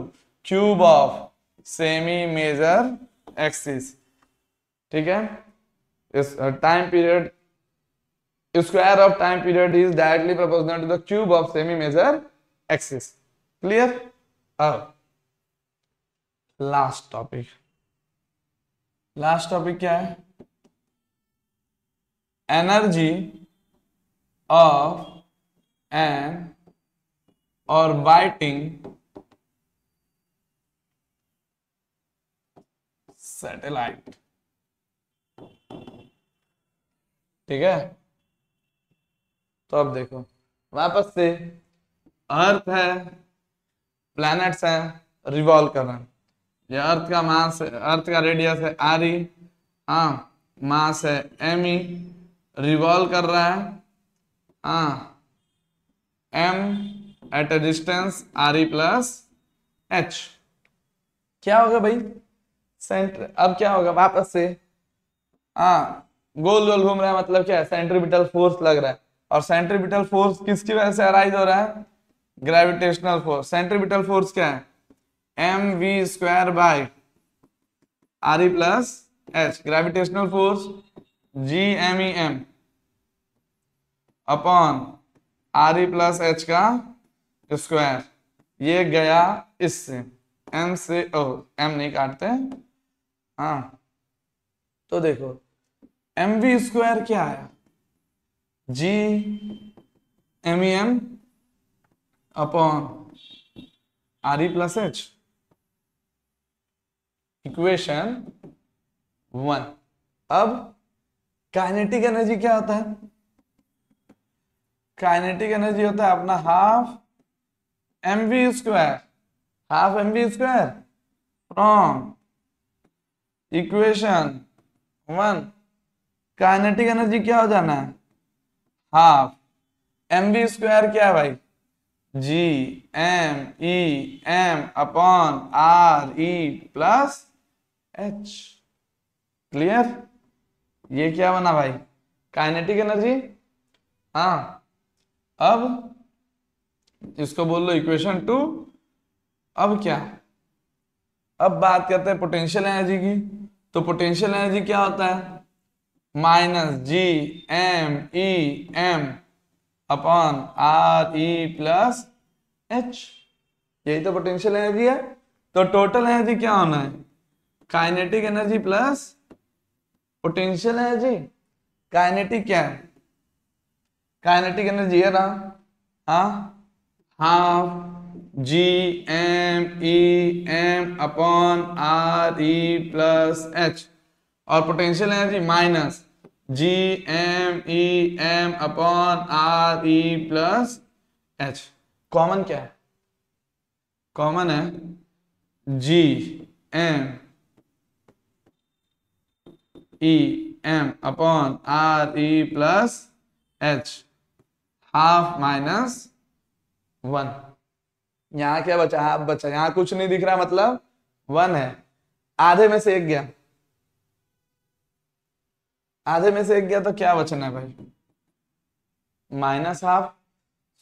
cube of semi major axis ठीक है इस time period square of time period is directly proportional to the cube of semi major axis clear अब last topic last topic क्या है energy of an orbiting satellite ठीक है तो अब देखो वापस से अर्थ है प्लैनेट्स हैं रिवॉल्व कर रहे हैं ये अर्थ का मास अर्थ का रेडियस है आर ई e, हाँ मास है एम ई रिवॉल्व कर रहा है हाँ M at a distance R E plus H क्या होगा भाई सेंटर अब क्या होगा वापस से हाँ गोल गोल घूम रहा है मतलब क्या है सेंट्रीपिटल फोर्स लग रहा है और सेंट्रीपिटल फोर्स किसकी वजह से अराइज हो रहा है ग्रेविटेशनल फोर्स सेंट्रीपिटल फोर्स क्या है M we square by R E plus H gravitational force G M E M upon R E plus H का स्क्वायर ये गया इससे एम से ओ एम नहीं काटते हाँ तो देखो एम वी स्क्वायर क्या आया G M E M upon R E plus H equation one अब काइनेटिक एनर्जी क्या होता है काइनेटिक एनर्जी होता है अपना half M we square half M we square from equation one kinetic energy क्या हो जाना है हाफ एम बी स्क्वायर क्या है भाई G M E M upon R E plus H clear ये क्या बना भाई काइनेटिक एनर्जी हा अब इसको बोल लो इक्वेशन टू अब क्या अब बात करते हैं पोटेंशियल एनर्जी की तो पोटेंशियल एनर्जी क्या होता है minus G M E M upon R E plus H यही तो पोटेंशियल एनर्जी है तो टोटल एनर्जी क्या होना है kinetic energy plus potential energy kinetic क्या है काइनेटिक एनर्जी है ना half E, e G M E M upon R E plus H और potential energy minus G M E M upon R E plus H common क्या है common है G M E M upon R E plus H half minus one यहाँ क्या बचा half बचा यहाँ कुछ नहीं दिख रहा मतलब वन है आधे में से एक गया आधे में से एक गया तो क्या बचना है भाई माइनस हाफ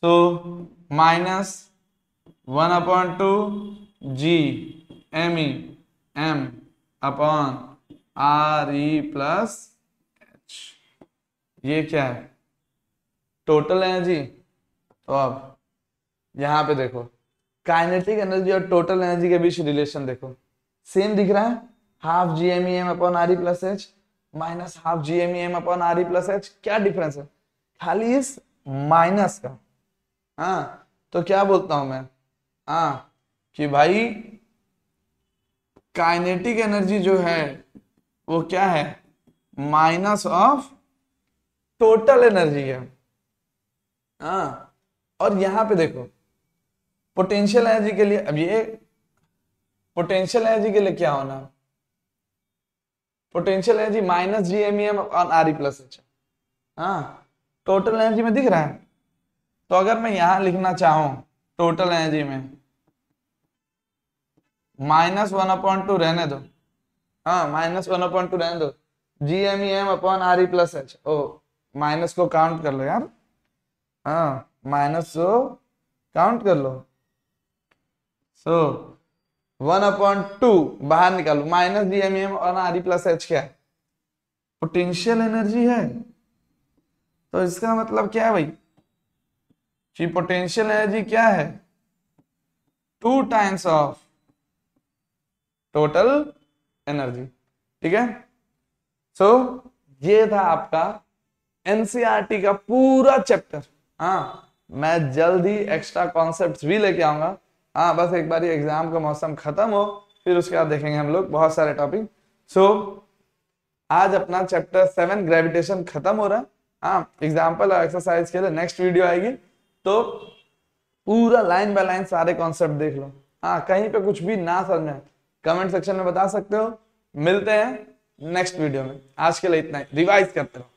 सो तो minus one upon two G M E M upon R E plus H ये क्या है टोटल है जी तो अब यहां पे देखो काइनेटिक एनर्जी और टोटल एनर्जी के बीच रिलेशन देखो सेम दिख रहा है half G M E M upon R E plus H minus half G M E M upon R E plus H क्या डिफरेंस है खाली इस माइनस का हाँ तो क्या बोलता हूं मैं हाँ कि भाई काइनेटिक एनर्जी जो है वो क्या है माइनस ऑफ टोटल एनर्जी है हाँ और यहां पे देखो पोटेंशियल एनर्जी के लिए अब ये पोटेंशियल एनर्जी के लिए क्या होना potential energy minus ji M on R E plus H हाँ टोटल एनर्जी में दिख रहा है तो अगर मैं यहां लिखना चाहूं टोटल एनर्जी में माइनस वन अपॉइंट टू रहने दो हाँ माइनस वन अपॉइंट टू रहने दो G M E M upon R E plus H ओ माइनस को काउंट कर लो यार हाँ माइनस को काउंट कर लो सो वन अपॉन टू बाहर निकालू माइनस डी एम एम और आर प्लस एच क्या है पोटेंशियल एनर्जी है तो इसका मतलब क्या है भाई कि पोटेंशियल एनर्जी क्या है two times of total energy ठीक है सो so, ये था आपका एनसीआरटी e का पूरा चैप्टर हाँ मैं जल्द ही एक्स्ट्रा कॉन्सेप्ट्स भी लेके आऊंगा हाँ बस एक बार ये एग्जाम का मौसम खत्म हो फिर उसके बाद देखेंगे हम लोग बहुत सारे टॉपिक सो so, आज अपना चैप्टर सेवन ग्रेविटेशन खत्म हो रहा है हाँ एग्जाम्पल और एक्सरसाइज के लिए नेक्स्ट वीडियो आएगी तो पूरा लाइन बाय लाइन सारे कॉन्सेप्ट देख लो हाँ कहीं पे कुछ भी ना समझे कमेंट सेक्शन में बता सकते हो मिलते हैं नेक्स्ट वीडियो में आज के लिए इतना ही रिवाइज करते रहो